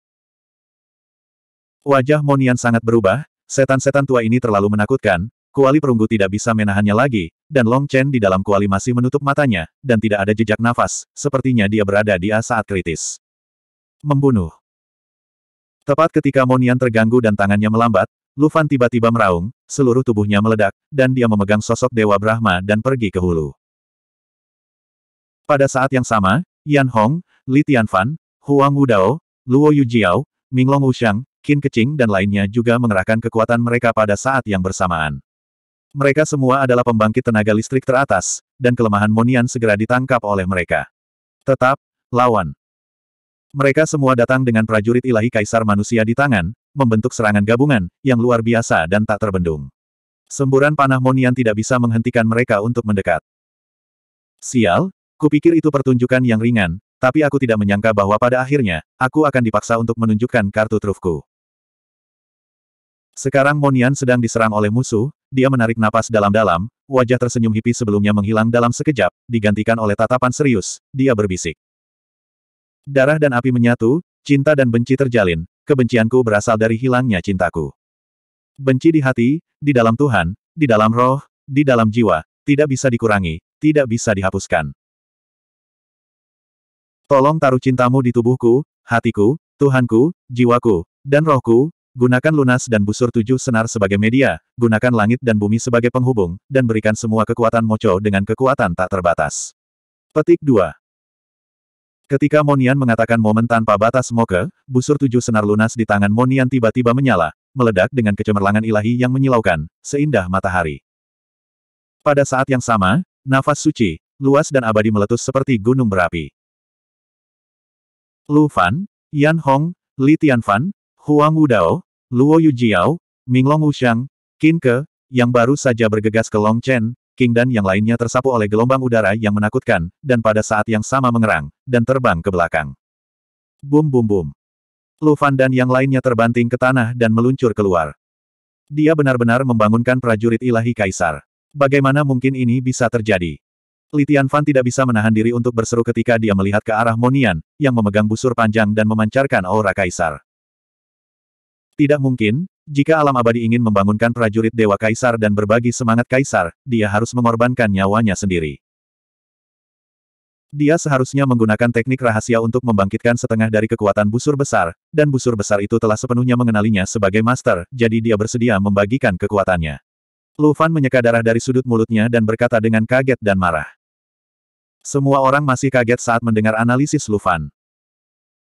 Wajah Monian sangat berubah, setan-setan tua ini terlalu menakutkan, kuali perunggu tidak bisa menahannya lagi, dan Long Chen di dalam kuali masih menutup matanya, dan tidak ada jejak nafas, sepertinya dia berada di A saat kritis. Membunuh. Tepat ketika Monian terganggu dan tangannya melambat, Lufan tiba-tiba meraung, seluruh tubuhnya meledak, dan dia memegang sosok Dewa Brahma dan pergi ke hulu. Pada saat yang sama, Yan Hong, Li Tianfan, Huang Wudao, Luo Yujiao, Minglong Wuxiang, Qin Keqing dan lainnya juga mengerahkan kekuatan mereka pada saat yang bersamaan. Mereka semua adalah pembangkit tenaga listrik teratas, dan kelemahan Monian segera ditangkap oleh mereka. Tetap, lawan. Mereka semua datang dengan prajurit ilahi kaisar manusia di tangan, membentuk serangan gabungan, yang luar biasa dan tak terbendung. Semburan panah Monian tidak bisa menghentikan mereka untuk mendekat. Sial, kupikir itu pertunjukan yang ringan, tapi aku tidak menyangka bahwa pada akhirnya, aku akan dipaksa untuk menunjukkan kartu trufku. Sekarang Monian sedang diserang oleh musuh, dia menarik napas dalam-dalam, wajah tersenyum hipi sebelumnya menghilang dalam sekejap, digantikan oleh tatapan serius, dia berbisik. Darah dan api menyatu, cinta dan benci terjalin, kebencianku berasal dari hilangnya cintaku. Benci di hati, di dalam Tuhan, di dalam roh, di dalam jiwa, tidak bisa dikurangi, tidak bisa dihapuskan. Tolong taruh cintamu di tubuhku, hatiku, Tuhanku, jiwaku, dan rohku, gunakan lunas dan busur tujuh senar sebagai media, gunakan langit dan bumi sebagai penghubung, dan berikan semua kekuatan moco dengan kekuatan tak terbatas. Petik 2. Ketika Monian mengatakan momen tanpa batas moke, busur tujuh senar lunas di tangan Monian tiba-tiba menyala, meledak dengan kecemerlangan ilahi yang menyilaukan, seindah matahari. Pada saat yang sama, nafas suci, luas dan abadi meletus seperti gunung berapi. Lu Fan, Yan Hong, Li Tianfan, Huang Wudao, Luo Yujiao, Minglong Wuxiang, Qin Ke, yang baru saja bergegas ke Long Chen, King dan yang lainnya tersapu oleh gelombang udara yang menakutkan, dan pada saat yang sama mengerang, dan terbang ke belakang. Bum bum bum. Lufan dan yang lainnya terbanting ke tanah dan meluncur keluar. Dia benar-benar membangunkan prajurit ilahi kaisar. Bagaimana mungkin ini bisa terjadi? Litian Fan tidak bisa menahan diri untuk berseru ketika dia melihat ke arah Monian, yang memegang busur panjang dan memancarkan aura kaisar. Tidak mungkin, jika alam abadi ingin membangunkan prajurit Dewa Kaisar dan berbagi semangat Kaisar, dia harus mengorbankan nyawanya sendiri. Dia seharusnya menggunakan teknik rahasia untuk membangkitkan setengah dari kekuatan busur besar, dan busur besar itu telah sepenuhnya mengenalinya sebagai master, jadi dia bersedia membagikan kekuatannya. Lufan menyeka darah dari sudut mulutnya dan berkata dengan kaget dan marah. Semua orang masih kaget saat mendengar analisis Lufan.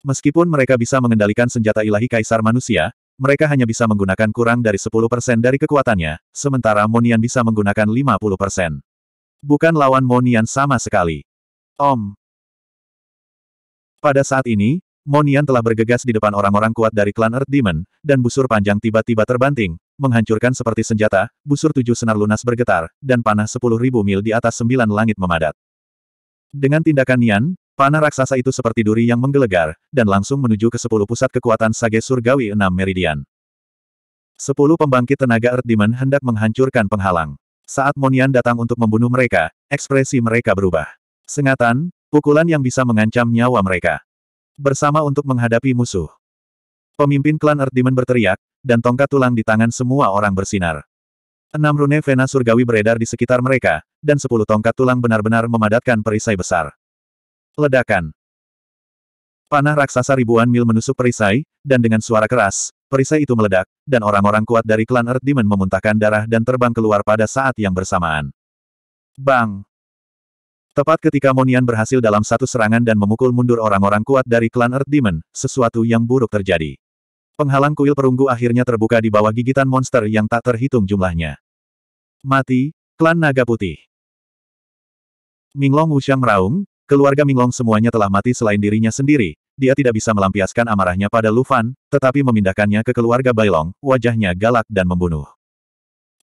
Meskipun mereka bisa mengendalikan senjata ilahi kaisar manusia, mereka hanya bisa menggunakan kurang dari 10% dari kekuatannya, sementara Monian bisa menggunakan 50%. Bukan lawan Monian sama sekali. Om. Pada saat ini, Monian telah bergegas di depan orang-orang kuat dari klan Earth Demon, dan busur panjang tiba-tiba terbanting, menghancurkan seperti senjata, busur tujuh senar lunas bergetar, dan panah sepuluh ribu mil di atas sembilan langit memadat. Dengan tindakan Nian, Panah raksasa itu seperti duri yang menggelegar, dan langsung menuju ke sepuluh pusat kekuatan Sage Surgawi enam Meridian. Sepuluh pembangkit tenaga Earth Demon hendak menghancurkan penghalang. Saat Monian datang untuk membunuh mereka, ekspresi mereka berubah. Sengatan, pukulan yang bisa mengancam nyawa mereka. Bersama untuk menghadapi musuh. Pemimpin klan Earth Demon berteriak, dan tongkat tulang di tangan semua orang bersinar. Enam rune Vena Surgawi beredar di sekitar mereka, dan sepuluh tongkat tulang benar-benar memadatkan perisai besar. Ledakan. Panah raksasa ribuan mil menusuk perisai, dan dengan suara keras, perisai itu meledak, dan orang-orang kuat dari klan Earth Demon memuntahkan darah dan terbang keluar pada saat yang bersamaan. Bang! Tepat ketika Monian berhasil dalam satu serangan dan memukul mundur orang-orang kuat dari klan Earth Demon, sesuatu yang buruk terjadi. Penghalang kuil perunggu akhirnya terbuka di bawah gigitan monster yang tak terhitung jumlahnya. Mati, klan naga putih. Minglong Wuxiang meraung, Keluarga Minglong semuanya telah mati selain dirinya sendiri, dia tidak bisa melampiaskan amarahnya pada Lufan, tetapi memindahkannya ke keluarga Bailong, wajahnya galak dan membunuh.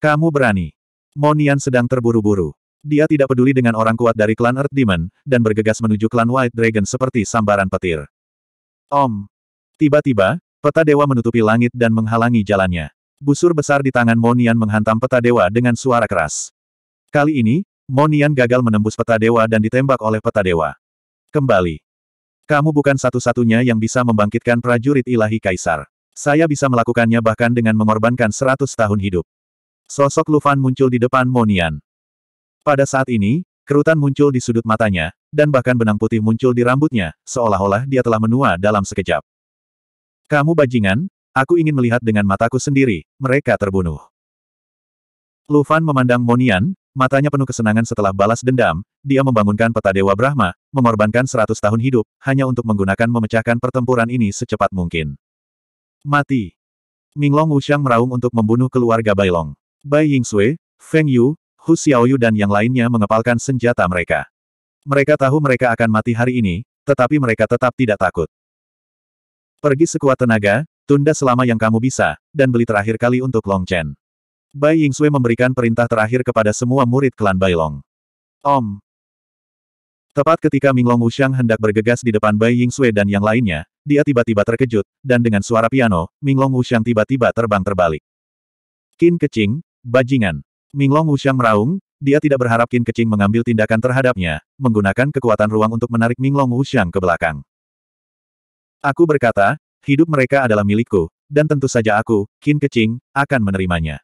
Kamu berani. Monian sedang terburu-buru. Dia tidak peduli dengan orang kuat dari klan Earth Demon, dan bergegas menuju klan White Dragon seperti sambaran petir. Om. Tiba-tiba, peta dewa menutupi langit dan menghalangi jalannya. Busur besar di tangan Monian menghantam peta dewa dengan suara keras. Kali ini, Monian gagal menembus peta dewa dan ditembak oleh peta dewa. Kembali. Kamu bukan satu-satunya yang bisa membangkitkan prajurit ilahi kaisar. Saya bisa melakukannya bahkan dengan mengorbankan seratus tahun hidup. Sosok Lufan muncul di depan Monian. Pada saat ini, kerutan muncul di sudut matanya, dan bahkan benang putih muncul di rambutnya, seolah-olah dia telah menua dalam sekejap. Kamu bajingan, aku ingin melihat dengan mataku sendiri, mereka terbunuh. Lufan memandang Monian, matanya penuh kesenangan setelah balas dendam, dia membangunkan peta Dewa Brahma, mengorbankan seratus tahun hidup, hanya untuk menggunakan memecahkan pertempuran ini secepat mungkin. Mati. Minglong Wuxiang meraung untuk membunuh keluarga Bailong. Bai Yingsui, Feng Yu, Hu Xiaoyu dan yang lainnya mengepalkan senjata mereka. Mereka tahu mereka akan mati hari ini, tetapi mereka tetap tidak takut. Pergi sekuat tenaga, tunda selama yang kamu bisa, dan beli terakhir kali untuk Long Chen. Bai Yingxue memberikan perintah terakhir kepada semua murid klan Bailong. Om. Tepat ketika Minglong Wuxiang hendak bergegas di depan Bai Yingxue dan yang lainnya, dia tiba-tiba terkejut, dan dengan suara piano, Minglong Wuxiang tiba-tiba terbang terbalik. Kin Kecing, bajingan. Minglong Wuxiang meraung, dia tidak berharap Qin Kecing mengambil tindakan terhadapnya, menggunakan kekuatan ruang untuk menarik Minglong Wuxiang ke belakang. Aku berkata, hidup mereka adalah milikku, dan tentu saja aku, Qin Kecing, akan menerimanya.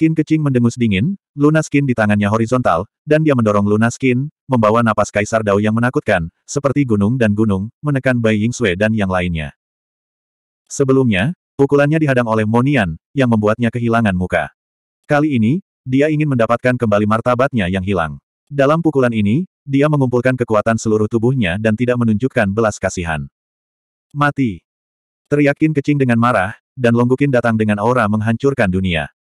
Kin kecing mendengus dingin, lunas di tangannya horizontal, dan dia mendorong lunas membawa napas kaisar Dao yang menakutkan, seperti gunung dan gunung, menekan Bai Ying Sui dan yang lainnya. Sebelumnya, pukulannya dihadang oleh Monian, yang membuatnya kehilangan muka. Kali ini, dia ingin mendapatkan kembali martabatnya yang hilang. Dalam pukulan ini, dia mengumpulkan kekuatan seluruh tubuhnya dan tidak menunjukkan belas kasihan. Mati! Teriakin kecing dengan marah, dan Longgukin datang dengan aura menghancurkan dunia.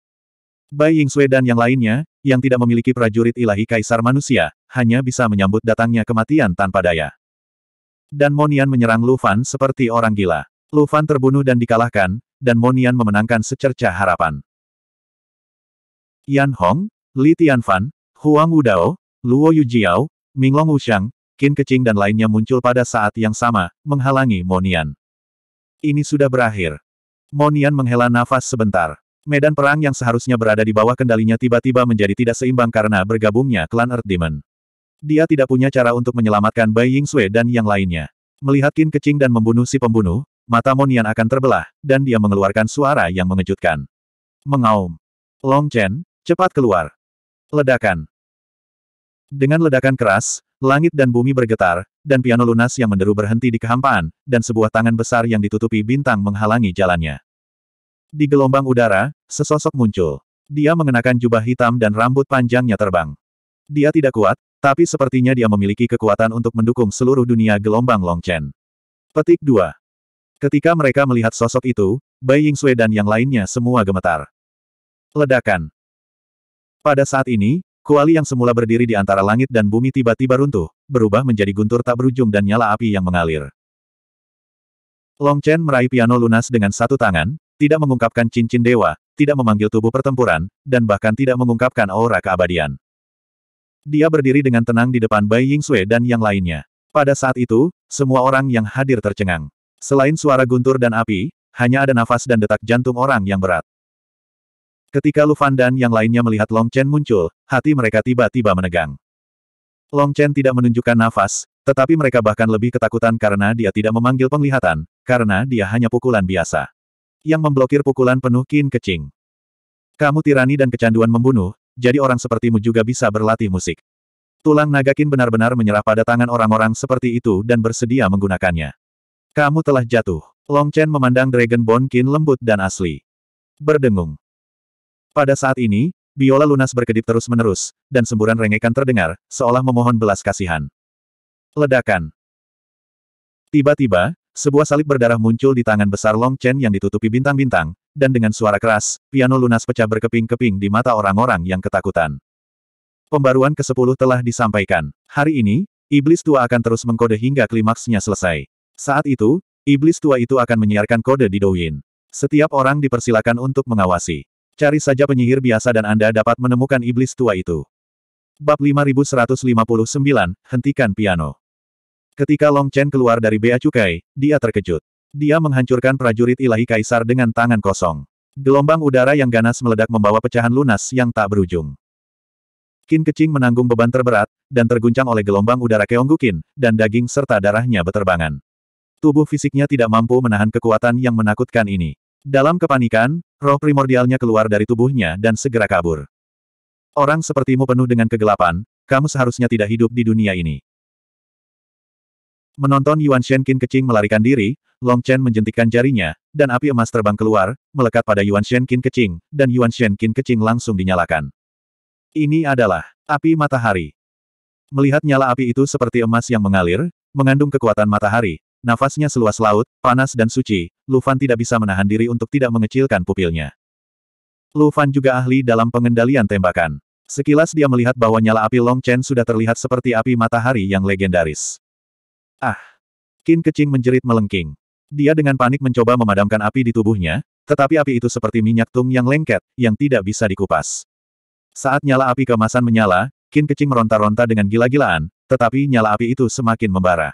Bai Yingxue dan yang lainnya, yang tidak memiliki prajurit ilahi kaisar manusia, hanya bisa menyambut datangnya kematian tanpa daya. Dan Monian menyerang Lufan seperti orang gila. Lufan terbunuh dan dikalahkan, dan Monian memenangkan secerca harapan. Yan Hong, Li Tianfan, Huang Wudao, Luo Yujiao, Minglong Wuxiang, Qin Keqing dan lainnya muncul pada saat yang sama, menghalangi Monian. Ini sudah berakhir. Monian menghela nafas sebentar medan perang yang seharusnya berada di bawah kendalinya tiba-tiba menjadi tidak seimbang karena bergabungnya klan Earth Demon. Dia tidak punya cara untuk menyelamatkan Bai Ying Sui dan yang lainnya. Melihat Qin Kecing dan membunuh si pembunuh, mata Monian akan terbelah, dan dia mengeluarkan suara yang mengejutkan. Mengaum. Long Chen, cepat keluar. Ledakan. Dengan ledakan keras, langit dan bumi bergetar, dan piano lunas yang menderu berhenti di kehampaan, dan sebuah tangan besar yang ditutupi bintang menghalangi jalannya. Di gelombang udara, sesosok muncul. Dia mengenakan jubah hitam dan rambut panjangnya terbang. Dia tidak kuat, tapi sepertinya dia memiliki kekuatan untuk mendukung seluruh dunia gelombang Longchen. Petik 2. Ketika mereka melihat sosok itu, Bai Yingxue dan yang lainnya semua gemetar. Ledakan. Pada saat ini, kuali yang semula berdiri di antara langit dan bumi tiba-tiba runtuh, berubah menjadi guntur tak berujung dan nyala api yang mengalir. Long Chen meraih piano lunas dengan satu tangan, tidak mengungkapkan cincin dewa, tidak memanggil tubuh pertempuran, dan bahkan tidak mengungkapkan aura keabadian. Dia berdiri dengan tenang di depan Bai Ying Sui dan yang lainnya. Pada saat itu, semua orang yang hadir tercengang. Selain suara guntur dan api, hanya ada nafas dan detak jantung orang yang berat. Ketika Lu Fan dan yang lainnya melihat Long Chen muncul, hati mereka tiba-tiba menegang. Long Chen tidak menunjukkan nafas, tetapi mereka bahkan lebih ketakutan karena dia tidak memanggil penglihatan, karena dia hanya pukulan biasa yang memblokir pukulan penuh kin kecing. Kamu tirani dan kecanduan membunuh, jadi orang sepertimu juga bisa berlatih musik. Tulang naga kin benar-benar menyerah pada tangan orang-orang seperti itu dan bersedia menggunakannya. Kamu telah jatuh. Long Chen memandang Dragon Bone Kin lembut dan asli. Berdengung. Pada saat ini, biola lunas berkedip terus-menerus, dan semburan rengekan terdengar, seolah memohon belas kasihan. Ledakan. Tiba-tiba, sebuah salib berdarah muncul di tangan besar Long Chen yang ditutupi bintang-bintang, dan dengan suara keras, piano lunas pecah berkeping-keping di mata orang-orang yang ketakutan. Pembaruan ke-10 telah disampaikan. Hari ini, Iblis Tua akan terus mengkode hingga klimaksnya selesai. Saat itu, Iblis Tua itu akan menyiarkan kode di Douyin. Setiap orang dipersilakan untuk mengawasi. Cari saja penyihir biasa dan Anda dapat menemukan Iblis Tua itu. Bab 5159, Hentikan Piano Ketika Long Chen keluar dari Bea Cukai, dia terkejut. Dia menghancurkan prajurit ilahi kaisar dengan tangan kosong. Gelombang udara yang ganas meledak membawa pecahan lunas yang tak berujung. Qin Kecing menanggung beban terberat, dan terguncang oleh gelombang udara Keonggukin, dan daging serta darahnya beterbangan. Tubuh fisiknya tidak mampu menahan kekuatan yang menakutkan ini. Dalam kepanikan, roh primordialnya keluar dari tubuhnya dan segera kabur. Orang sepertimu penuh dengan kegelapan, kamu seharusnya tidak hidup di dunia ini. Menonton Yuan Shenqin kecing melarikan diri, Long Chen menjentikkan jarinya, dan api emas terbang keluar, melekat pada Yuan Shenqin kecing, dan Yuan Shenqin kecing langsung dinyalakan. Ini adalah api matahari. Melihat nyala api itu seperti emas yang mengalir, mengandung kekuatan matahari, nafasnya seluas laut, panas dan suci, Lu Fan tidak bisa menahan diri untuk tidak mengecilkan pupilnya. Lu Fan juga ahli dalam pengendalian tembakan. Sekilas dia melihat bahwa nyala api Long Chen sudah terlihat seperti api matahari yang legendaris. Ah! Qin kecing menjerit melengking. Dia dengan panik mencoba memadamkan api di tubuhnya, tetapi api itu seperti minyak tung yang lengket, yang tidak bisa dikupas. Saat nyala api kemasan menyala, Qin kecing meronta-ronta dengan gila-gilaan, tetapi nyala api itu semakin membara.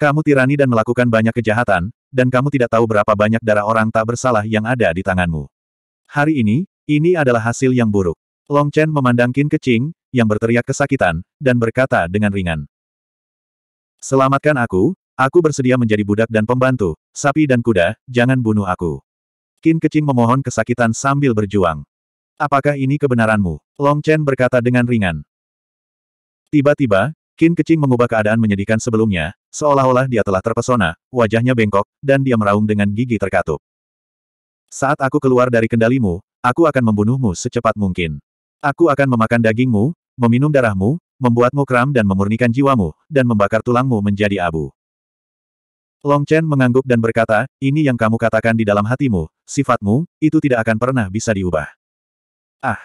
Kamu tirani dan melakukan banyak kejahatan, dan kamu tidak tahu berapa banyak darah orang tak bersalah yang ada di tanganmu. Hari ini, ini adalah hasil yang buruk. Long Chen memandang Qin kecing, yang berteriak kesakitan, dan berkata dengan ringan. Selamatkan aku, aku bersedia menjadi budak dan pembantu, sapi dan kuda, jangan bunuh aku. Qin Kecing memohon kesakitan sambil berjuang. Apakah ini kebenaranmu? Long Chen berkata dengan ringan. Tiba-tiba, Qin Kecing mengubah keadaan menyedihkan sebelumnya, seolah-olah dia telah terpesona, wajahnya bengkok, dan dia meraung dengan gigi terkatup. Saat aku keluar dari kendalimu, aku akan membunuhmu secepat mungkin. Aku akan memakan dagingmu, meminum darahmu, membuatmu kram dan memurnikan jiwamu, dan membakar tulangmu menjadi abu. Long Chen mengangguk dan berkata, ini yang kamu katakan di dalam hatimu, sifatmu, itu tidak akan pernah bisa diubah. Ah!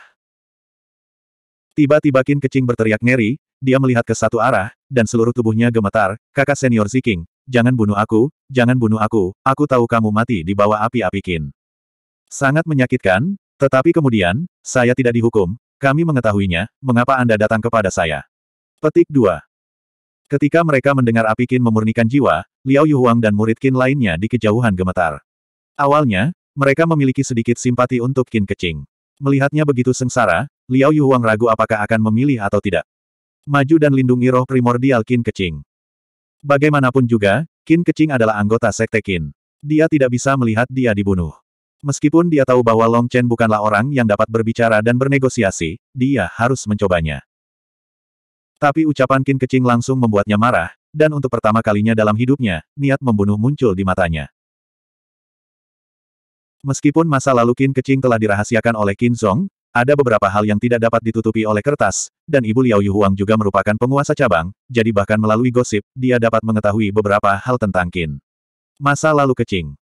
Tiba-tiba Qin Kecing berteriak ngeri, dia melihat ke satu arah, dan seluruh tubuhnya gemetar, kakak senior Ziking, jangan bunuh aku, jangan bunuh aku, aku tahu kamu mati di bawah api-api Qin. Sangat menyakitkan, tetapi kemudian, saya tidak dihukum, kami mengetahuinya, mengapa Anda datang kepada saya? Petik 2. Ketika mereka mendengar api Qin memurnikan jiwa, Liao Yuhuang dan murid Qin lainnya di kejauhan gemetar. Awalnya, mereka memiliki sedikit simpati untuk Qin Kecing. Melihatnya begitu sengsara, Liao Yuhuang ragu apakah akan memilih atau tidak. Maju dan lindungi roh primordial Qin Kecing. Bagaimanapun juga, Qin Kecing adalah anggota Sekte Qin. Dia tidak bisa melihat dia dibunuh. Meskipun dia tahu bahwa Long Chen bukanlah orang yang dapat berbicara dan bernegosiasi, dia harus mencobanya. Tapi ucapan Qin Kecing langsung membuatnya marah, dan untuk pertama kalinya dalam hidupnya, niat membunuh muncul di matanya. Meskipun masa lalu Qin Kecing telah dirahasiakan oleh Qin Zong, ada beberapa hal yang tidak dapat ditutupi oleh kertas, dan Ibu Liao Yuhuang juga merupakan penguasa cabang, jadi bahkan melalui gosip, dia dapat mengetahui beberapa hal tentang Qin. Masa lalu Kecing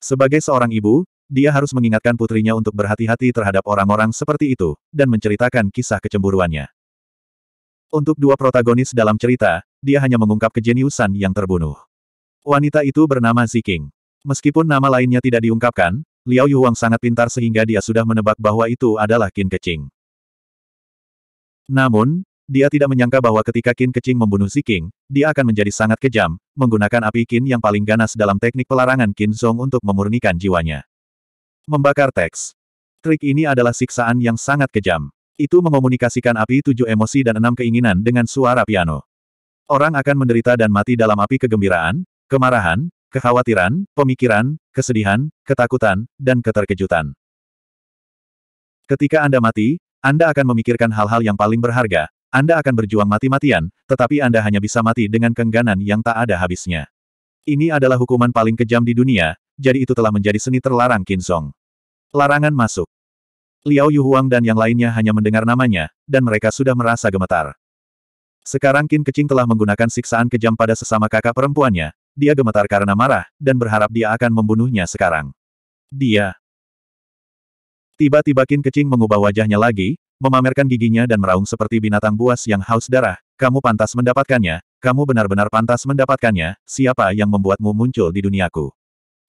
sebagai seorang ibu, dia harus mengingatkan putrinya untuk berhati-hati terhadap orang-orang seperti itu, dan menceritakan kisah kecemburuannya. Untuk dua protagonis dalam cerita, dia hanya mengungkap kejeniusan yang terbunuh. Wanita itu bernama Ziking. Meskipun nama lainnya tidak diungkapkan, Liao Yuhuang sangat pintar sehingga dia sudah menebak bahwa itu adalah Qin Keqing. Namun, dia tidak menyangka bahwa ketika Qin Kecing membunuh Qing, dia akan menjadi sangat kejam, menggunakan api Qin yang paling ganas dalam teknik pelarangan Qin Zong untuk memurnikan jiwanya. Membakar teks. Trik ini adalah siksaan yang sangat kejam. Itu mengomunikasikan api tujuh emosi dan enam keinginan dengan suara piano. Orang akan menderita dan mati dalam api kegembiraan, kemarahan, kekhawatiran, pemikiran, kesedihan, ketakutan, dan keterkejutan. Ketika Anda mati, Anda akan memikirkan hal-hal yang paling berharga, anda akan berjuang mati-matian, tetapi Anda hanya bisa mati dengan kengganan yang tak ada habisnya. Ini adalah hukuman paling kejam di dunia, jadi itu telah menjadi seni terlarang Kinsong. Larangan masuk. Liao Yuhuang dan yang lainnya hanya mendengar namanya, dan mereka sudah merasa gemetar. Sekarang Qin Kecing telah menggunakan siksaan kejam pada sesama kakak perempuannya, dia gemetar karena marah, dan berharap dia akan membunuhnya sekarang. Dia. Tiba-tiba Qin Kecing mengubah wajahnya lagi, memamerkan giginya dan meraung seperti binatang buas yang haus darah, kamu pantas mendapatkannya, kamu benar-benar pantas mendapatkannya, siapa yang membuatmu muncul di duniaku?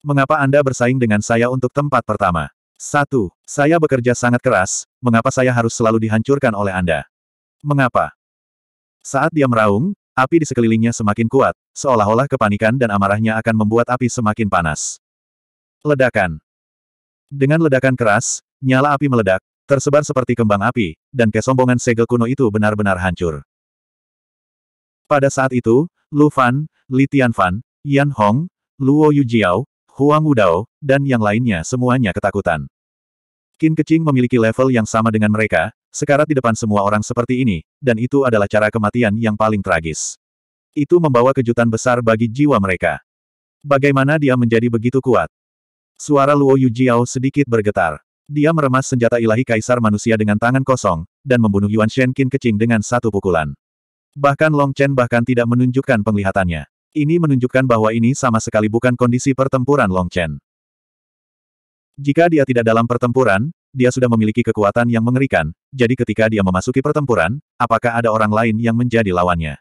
Mengapa Anda bersaing dengan saya untuk tempat pertama? Satu, Saya bekerja sangat keras, mengapa saya harus selalu dihancurkan oleh Anda? Mengapa? Saat dia meraung, api di sekelilingnya semakin kuat, seolah-olah kepanikan dan amarahnya akan membuat api semakin panas. Ledakan. Dengan ledakan keras, nyala api meledak, Tersebar seperti kembang api, dan kesombongan segel kuno itu benar-benar hancur. Pada saat itu, Lu Fan, Li Tianfan, Yan Hong, Luo Yujiao, Huang Wudao, dan yang lainnya semuanya ketakutan. Qin Keqing memiliki level yang sama dengan mereka, sekarat di depan semua orang seperti ini, dan itu adalah cara kematian yang paling tragis. Itu membawa kejutan besar bagi jiwa mereka. Bagaimana dia menjadi begitu kuat? Suara Luo Yujiao sedikit bergetar. Dia meremas senjata ilahi kaisar manusia dengan tangan kosong, dan membunuh Yuan Qin kecing dengan satu pukulan. Bahkan Long Chen bahkan tidak menunjukkan penglihatannya. Ini menunjukkan bahwa ini sama sekali bukan kondisi pertempuran Long Chen. Jika dia tidak dalam pertempuran, dia sudah memiliki kekuatan yang mengerikan, jadi ketika dia memasuki pertempuran, apakah ada orang lain yang menjadi lawannya?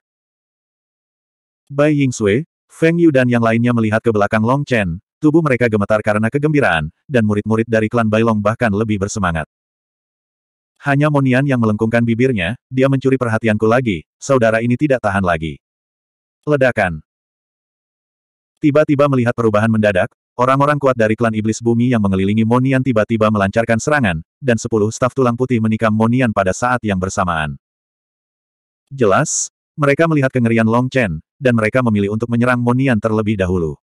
Bai Yingxue, Feng Yu dan yang lainnya melihat ke belakang Long Chen, Tubuh mereka gemetar karena kegembiraan, dan murid-murid dari klan Bailong bahkan lebih bersemangat. Hanya Monian yang melengkungkan bibirnya, dia mencuri perhatianku lagi, saudara ini tidak tahan lagi. Ledakan. Tiba-tiba melihat perubahan mendadak, orang-orang kuat dari klan iblis bumi yang mengelilingi Monian tiba-tiba melancarkan serangan, dan sepuluh staf tulang putih menikam Monian pada saat yang bersamaan. Jelas, mereka melihat kengerian Long Chen, dan mereka memilih untuk menyerang Monian terlebih dahulu.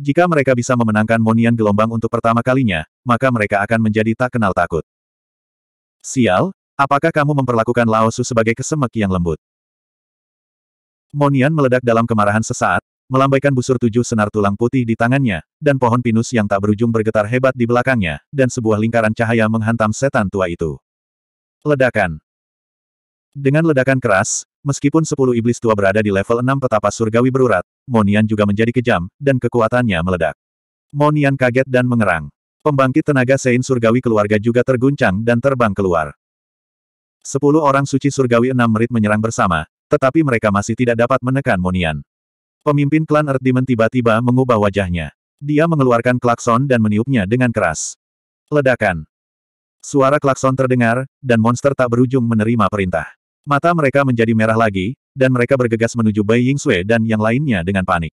Jika mereka bisa memenangkan Monian gelombang untuk pertama kalinya, maka mereka akan menjadi tak kenal takut. Sial, apakah kamu memperlakukan Laosu sebagai kesemek yang lembut? Monian meledak dalam kemarahan sesaat, melambaikan busur tujuh senar tulang putih di tangannya, dan pohon pinus yang tak berujung bergetar hebat di belakangnya, dan sebuah lingkaran cahaya menghantam setan tua itu. Ledakan Dengan ledakan keras, Meskipun sepuluh iblis tua berada di level enam petapa surgawi berurat, Monian juga menjadi kejam, dan kekuatannya meledak. Monian kaget dan mengerang. Pembangkit tenaga Sein surgawi keluarga juga terguncang dan terbang keluar. Sepuluh orang suci surgawi enam merit menyerang bersama, tetapi mereka masih tidak dapat menekan Monian. Pemimpin klan Earth Demon tiba-tiba mengubah wajahnya. Dia mengeluarkan klakson dan meniupnya dengan keras. Ledakan. Suara klakson terdengar, dan monster tak berujung menerima perintah. Mata mereka menjadi merah lagi, dan mereka bergegas menuju Bai Ying Sui dan yang lainnya dengan panik.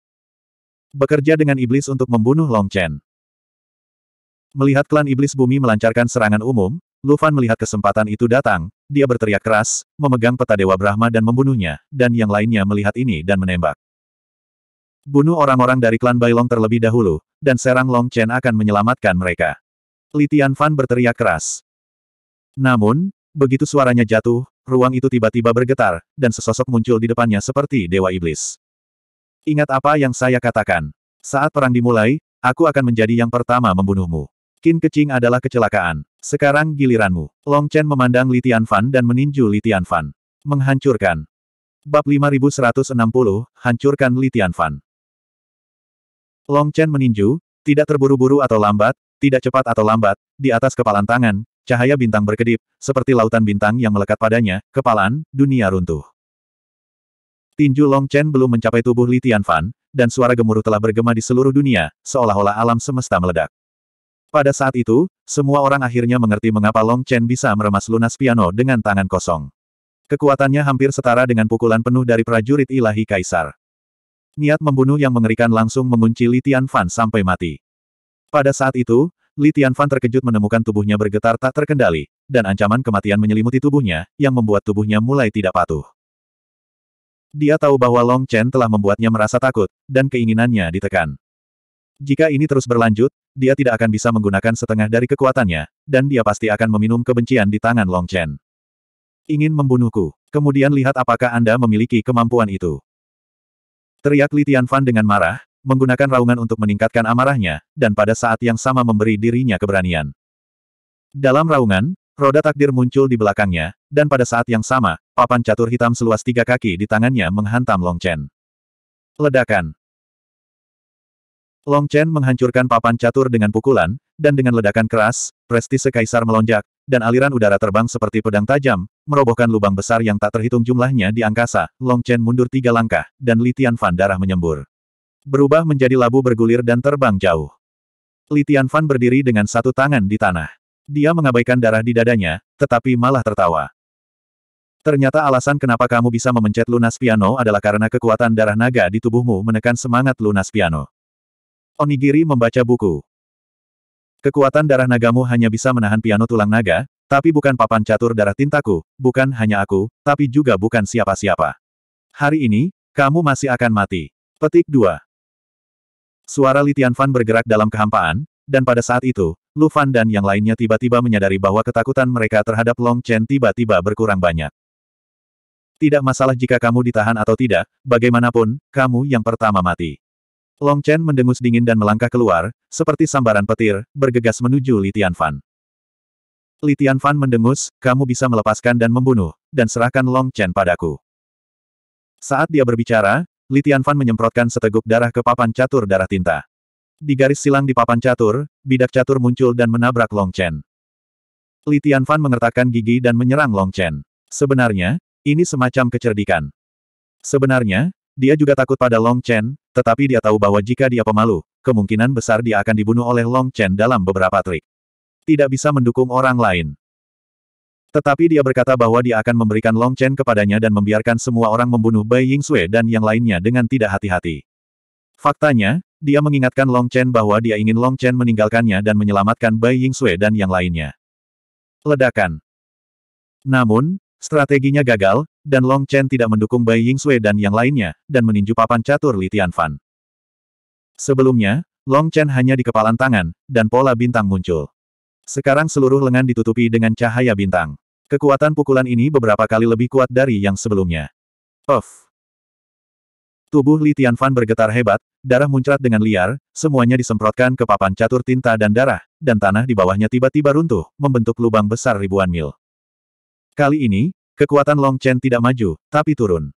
Bekerja dengan iblis untuk membunuh Long Chen. Melihat klan iblis bumi melancarkan serangan umum, Lufan melihat kesempatan itu datang, dia berteriak keras, memegang peta Dewa Brahma dan membunuhnya, dan yang lainnya melihat ini dan menembak. Bunuh orang-orang dari klan Bailong terlebih dahulu, dan serang Long Chen akan menyelamatkan mereka. Litian Fan berteriak keras. Namun, begitu suaranya jatuh, ruang itu tiba-tiba bergetar, dan sesosok muncul di depannya seperti Dewa Iblis. Ingat apa yang saya katakan. Saat perang dimulai, aku akan menjadi yang pertama membunuhmu. Qin kecing adalah kecelakaan. Sekarang giliranmu. Long Chen memandang Li Tianfan dan meninju Li Tianfan. Menghancurkan. Bab 5160, Hancurkan Li Tianfan. Long Chen meninju, tidak terburu-buru atau lambat, tidak cepat atau lambat, di atas kepalan tangan, cahaya bintang berkedip, seperti lautan bintang yang melekat padanya, kepalan, dunia runtuh. Tinju Long Chen belum mencapai tubuh Li Tianfan, dan suara gemuruh telah bergema di seluruh dunia, seolah-olah alam semesta meledak. Pada saat itu, semua orang akhirnya mengerti mengapa Long Chen bisa meremas lunas piano dengan tangan kosong. Kekuatannya hampir setara dengan pukulan penuh dari prajurit ilahi kaisar. Niat membunuh yang mengerikan langsung mengunci Li Tianfan sampai mati. Pada saat itu, Li Tianfan terkejut menemukan tubuhnya bergetar tak terkendali, dan ancaman kematian menyelimuti tubuhnya, yang membuat tubuhnya mulai tidak patuh. Dia tahu bahwa Long Chen telah membuatnya merasa takut, dan keinginannya ditekan. Jika ini terus berlanjut, dia tidak akan bisa menggunakan setengah dari kekuatannya, dan dia pasti akan meminum kebencian di tangan Long Chen. Ingin membunuhku. Kemudian lihat apakah Anda memiliki kemampuan itu. Teriak Li Tianfan dengan marah, menggunakan raungan untuk meningkatkan amarahnya, dan pada saat yang sama memberi dirinya keberanian. Dalam raungan, roda takdir muncul di belakangnya, dan pada saat yang sama, papan catur hitam seluas tiga kaki di tangannya menghantam Long Chen. Ledakan Long Chen menghancurkan papan catur dengan pukulan, dan dengan ledakan keras, prestise kaisar melonjak, dan aliran udara terbang seperti pedang tajam, merobohkan lubang besar yang tak terhitung jumlahnya di angkasa, Long Chen mundur tiga langkah, dan Li fan darah menyembur berubah menjadi labu bergulir dan terbang jauh. Li Tianfan berdiri dengan satu tangan di tanah. Dia mengabaikan darah di dadanya, tetapi malah tertawa. Ternyata alasan kenapa kamu bisa memencet lunas piano adalah karena kekuatan darah naga di tubuhmu menekan semangat lunas piano. Onigiri membaca buku. Kekuatan darah nagamu hanya bisa menahan piano tulang naga, tapi bukan papan catur darah tintaku, bukan hanya aku, tapi juga bukan siapa-siapa. Hari ini, kamu masih akan mati. Petik 2. Suara Li Tianfan bergerak dalam kehampaan, dan pada saat itu, Lu Fan dan yang lainnya tiba-tiba menyadari bahwa ketakutan mereka terhadap Long Chen tiba-tiba berkurang banyak. Tidak masalah jika kamu ditahan atau tidak, bagaimanapun, kamu yang pertama mati. Long Chen mendengus dingin dan melangkah keluar, seperti sambaran petir, bergegas menuju Li Tianfan. Li Tianfan mendengus, kamu bisa melepaskan dan membunuh, dan serahkan Long Chen padaku. Saat dia berbicara, Li Tianfan menyemprotkan seteguk darah ke papan catur darah tinta. Di garis silang di papan catur, bidak catur muncul dan menabrak Long Chen. Li Tianfan mengertakkan gigi dan menyerang Long Chen. Sebenarnya, ini semacam kecerdikan. Sebenarnya, dia juga takut pada Long Chen, tetapi dia tahu bahwa jika dia pemalu, kemungkinan besar dia akan dibunuh oleh Long Chen dalam beberapa trik. Tidak bisa mendukung orang lain. Tetapi dia berkata bahwa dia akan memberikan Long Chen kepadanya dan membiarkan semua orang membunuh Bai Ying Sui dan yang lainnya dengan tidak hati-hati. Faktanya, dia mengingatkan Long Chen bahwa dia ingin Long Chen meninggalkannya dan menyelamatkan Bai Ying Sui dan yang lainnya. Ledakan. Namun, strateginya gagal, dan Long Chen tidak mendukung Bai Ying Sui dan yang lainnya, dan meninju papan catur Li Tianfan. Sebelumnya, Long Chen hanya di kepalan tangan, dan pola bintang muncul. Sekarang seluruh lengan ditutupi dengan cahaya bintang. Kekuatan pukulan ini beberapa kali lebih kuat dari yang sebelumnya. Of. Tubuh Li Tianfan bergetar hebat, darah muncrat dengan liar, semuanya disemprotkan ke papan catur tinta dan darah, dan tanah di bawahnya tiba-tiba runtuh, membentuk lubang besar ribuan mil. Kali ini, kekuatan Long Chen tidak maju, tapi turun.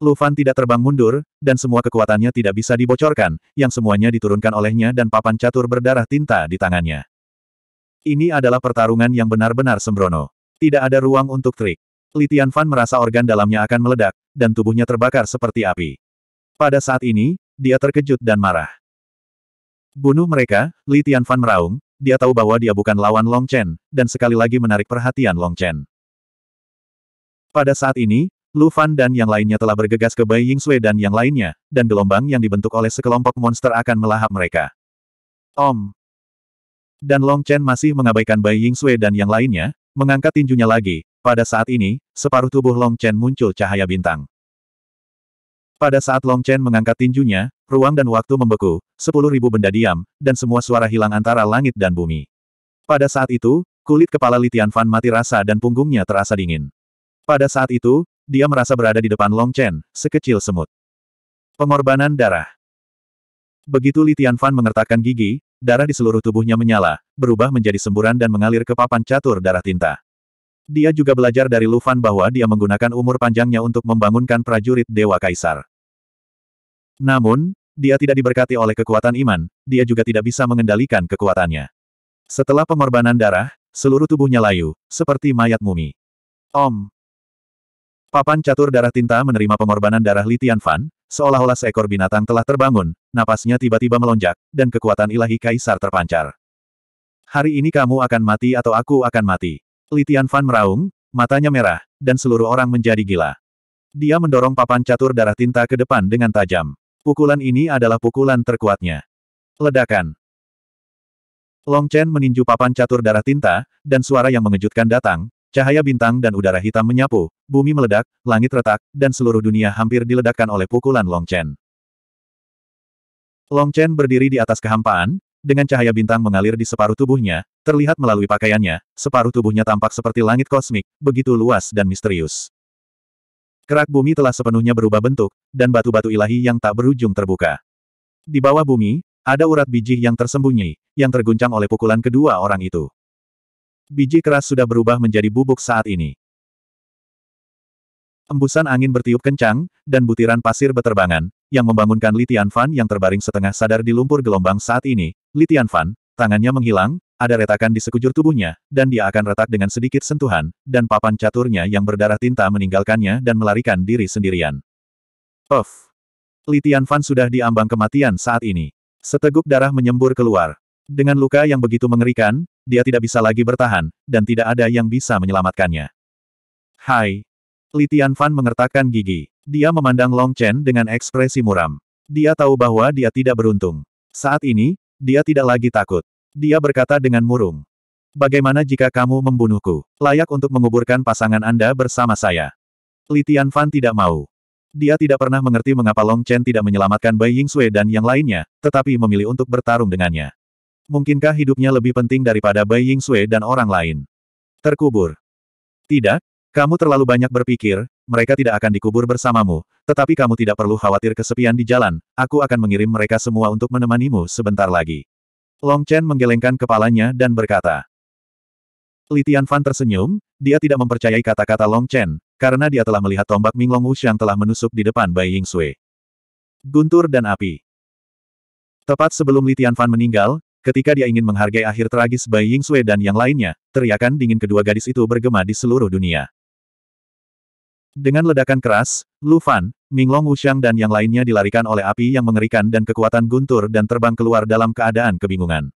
Lu Fan tidak terbang mundur, dan semua kekuatannya tidak bisa dibocorkan, yang semuanya diturunkan olehnya dan papan catur berdarah tinta di tangannya. Ini adalah pertarungan yang benar-benar sembrono. Tidak ada ruang untuk trik. Li Tianfan merasa organ dalamnya akan meledak, dan tubuhnya terbakar seperti api. Pada saat ini, dia terkejut dan marah. Bunuh mereka, Li Tianfan meraung, dia tahu bahwa dia bukan lawan Long Chen, dan sekali lagi menarik perhatian Long Chen. Pada saat ini, Lu Fan dan yang lainnya telah bergegas ke Bai Ying Sui dan yang lainnya, dan gelombang yang dibentuk oleh sekelompok monster akan melahap mereka. Om! Dan Long Chen masih mengabaikan Bai Ying Sui dan yang lainnya, Mengangkat tinjunya lagi, pada saat ini, separuh tubuh Long Chen muncul cahaya bintang. Pada saat Long Chen mengangkat tinjunya, ruang dan waktu membeku, sepuluh ribu benda diam, dan semua suara hilang antara langit dan bumi. Pada saat itu, kulit kepala Litian Fan mati rasa dan punggungnya terasa dingin. Pada saat itu, dia merasa berada di depan Long Chen, sekecil semut. Pengorbanan darah. Begitu Litian Fan mengertakkan gigi, Darah di seluruh tubuhnya menyala, berubah menjadi semburan dan mengalir ke papan catur darah tinta. Dia juga belajar dari Lufan bahwa dia menggunakan umur panjangnya untuk membangunkan prajurit Dewa Kaisar. Namun, dia tidak diberkati oleh kekuatan iman, dia juga tidak bisa mengendalikan kekuatannya. Setelah pengorbanan darah, seluruh tubuhnya layu, seperti mayat mumi. Om. Papan catur darah tinta menerima pengorbanan darah Litian Fan. Seolah-olah seekor binatang telah terbangun, napasnya tiba-tiba melonjak, dan kekuatan ilahi kaisar terpancar. Hari ini kamu akan mati atau aku akan mati. Litian Fan meraung, matanya merah, dan seluruh orang menjadi gila. Dia mendorong papan catur darah tinta ke depan dengan tajam. Pukulan ini adalah pukulan terkuatnya. Ledakan. Long Chen meninju papan catur darah tinta, dan suara yang mengejutkan datang, Cahaya bintang dan udara hitam menyapu, bumi meledak, langit retak, dan seluruh dunia hampir diledakkan oleh pukulan Long Chen. Long Chen berdiri di atas kehampaan, dengan cahaya bintang mengalir di separuh tubuhnya, terlihat melalui pakaiannya, separuh tubuhnya tampak seperti langit kosmik, begitu luas dan misterius. Kerak bumi telah sepenuhnya berubah bentuk, dan batu-batu ilahi yang tak berujung terbuka. Di bawah bumi, ada urat biji yang tersembunyi, yang terguncang oleh pukulan kedua orang itu. Biji keras sudah berubah menjadi bubuk saat ini. Embusan angin bertiup kencang, dan butiran pasir beterbangan, yang membangunkan Litian Fan yang terbaring setengah sadar di lumpur gelombang saat ini. Litian Fan, tangannya menghilang, ada retakan di sekujur tubuhnya, dan dia akan retak dengan sedikit sentuhan, dan papan caturnya yang berdarah tinta meninggalkannya dan melarikan diri sendirian. Of! Li Tianfan sudah diambang kematian saat ini. Seteguk darah menyembur keluar. Dengan luka yang begitu mengerikan, dia tidak bisa lagi bertahan, dan tidak ada yang bisa menyelamatkannya. Hai. Li Tianfan mengertakkan gigi. Dia memandang Long Chen dengan ekspresi muram. Dia tahu bahwa dia tidak beruntung. Saat ini, dia tidak lagi takut. Dia berkata dengan murung. Bagaimana jika kamu membunuhku? Layak untuk menguburkan pasangan Anda bersama saya. Li Tianfan tidak mau. Dia tidak pernah mengerti mengapa Long Chen tidak menyelamatkan Bai Ying Sui dan yang lainnya, tetapi memilih untuk bertarung dengannya. Mungkinkah hidupnya lebih penting daripada Bai Ying Sui dan orang lain? Terkubur. Tidak, kamu terlalu banyak berpikir, mereka tidak akan dikubur bersamamu, tetapi kamu tidak perlu khawatir kesepian di jalan, aku akan mengirim mereka semua untuk menemanimu sebentar lagi. Long Chen menggelengkan kepalanya dan berkata. Li Tianfan tersenyum, dia tidak mempercayai kata-kata Long Chen, karena dia telah melihat tombak Ming Minglong yang telah menusuk di depan Bai Ying Sui. Guntur dan api. Tepat sebelum Li Tianfan meninggal, Ketika dia ingin menghargai akhir tragis Bai Ying Yingxue dan yang lainnya, teriakan dingin kedua gadis itu bergema di seluruh dunia. Dengan ledakan keras, Lu Fan, Long Wuxiang dan yang lainnya dilarikan oleh api yang mengerikan dan kekuatan guntur dan terbang keluar dalam keadaan kebingungan.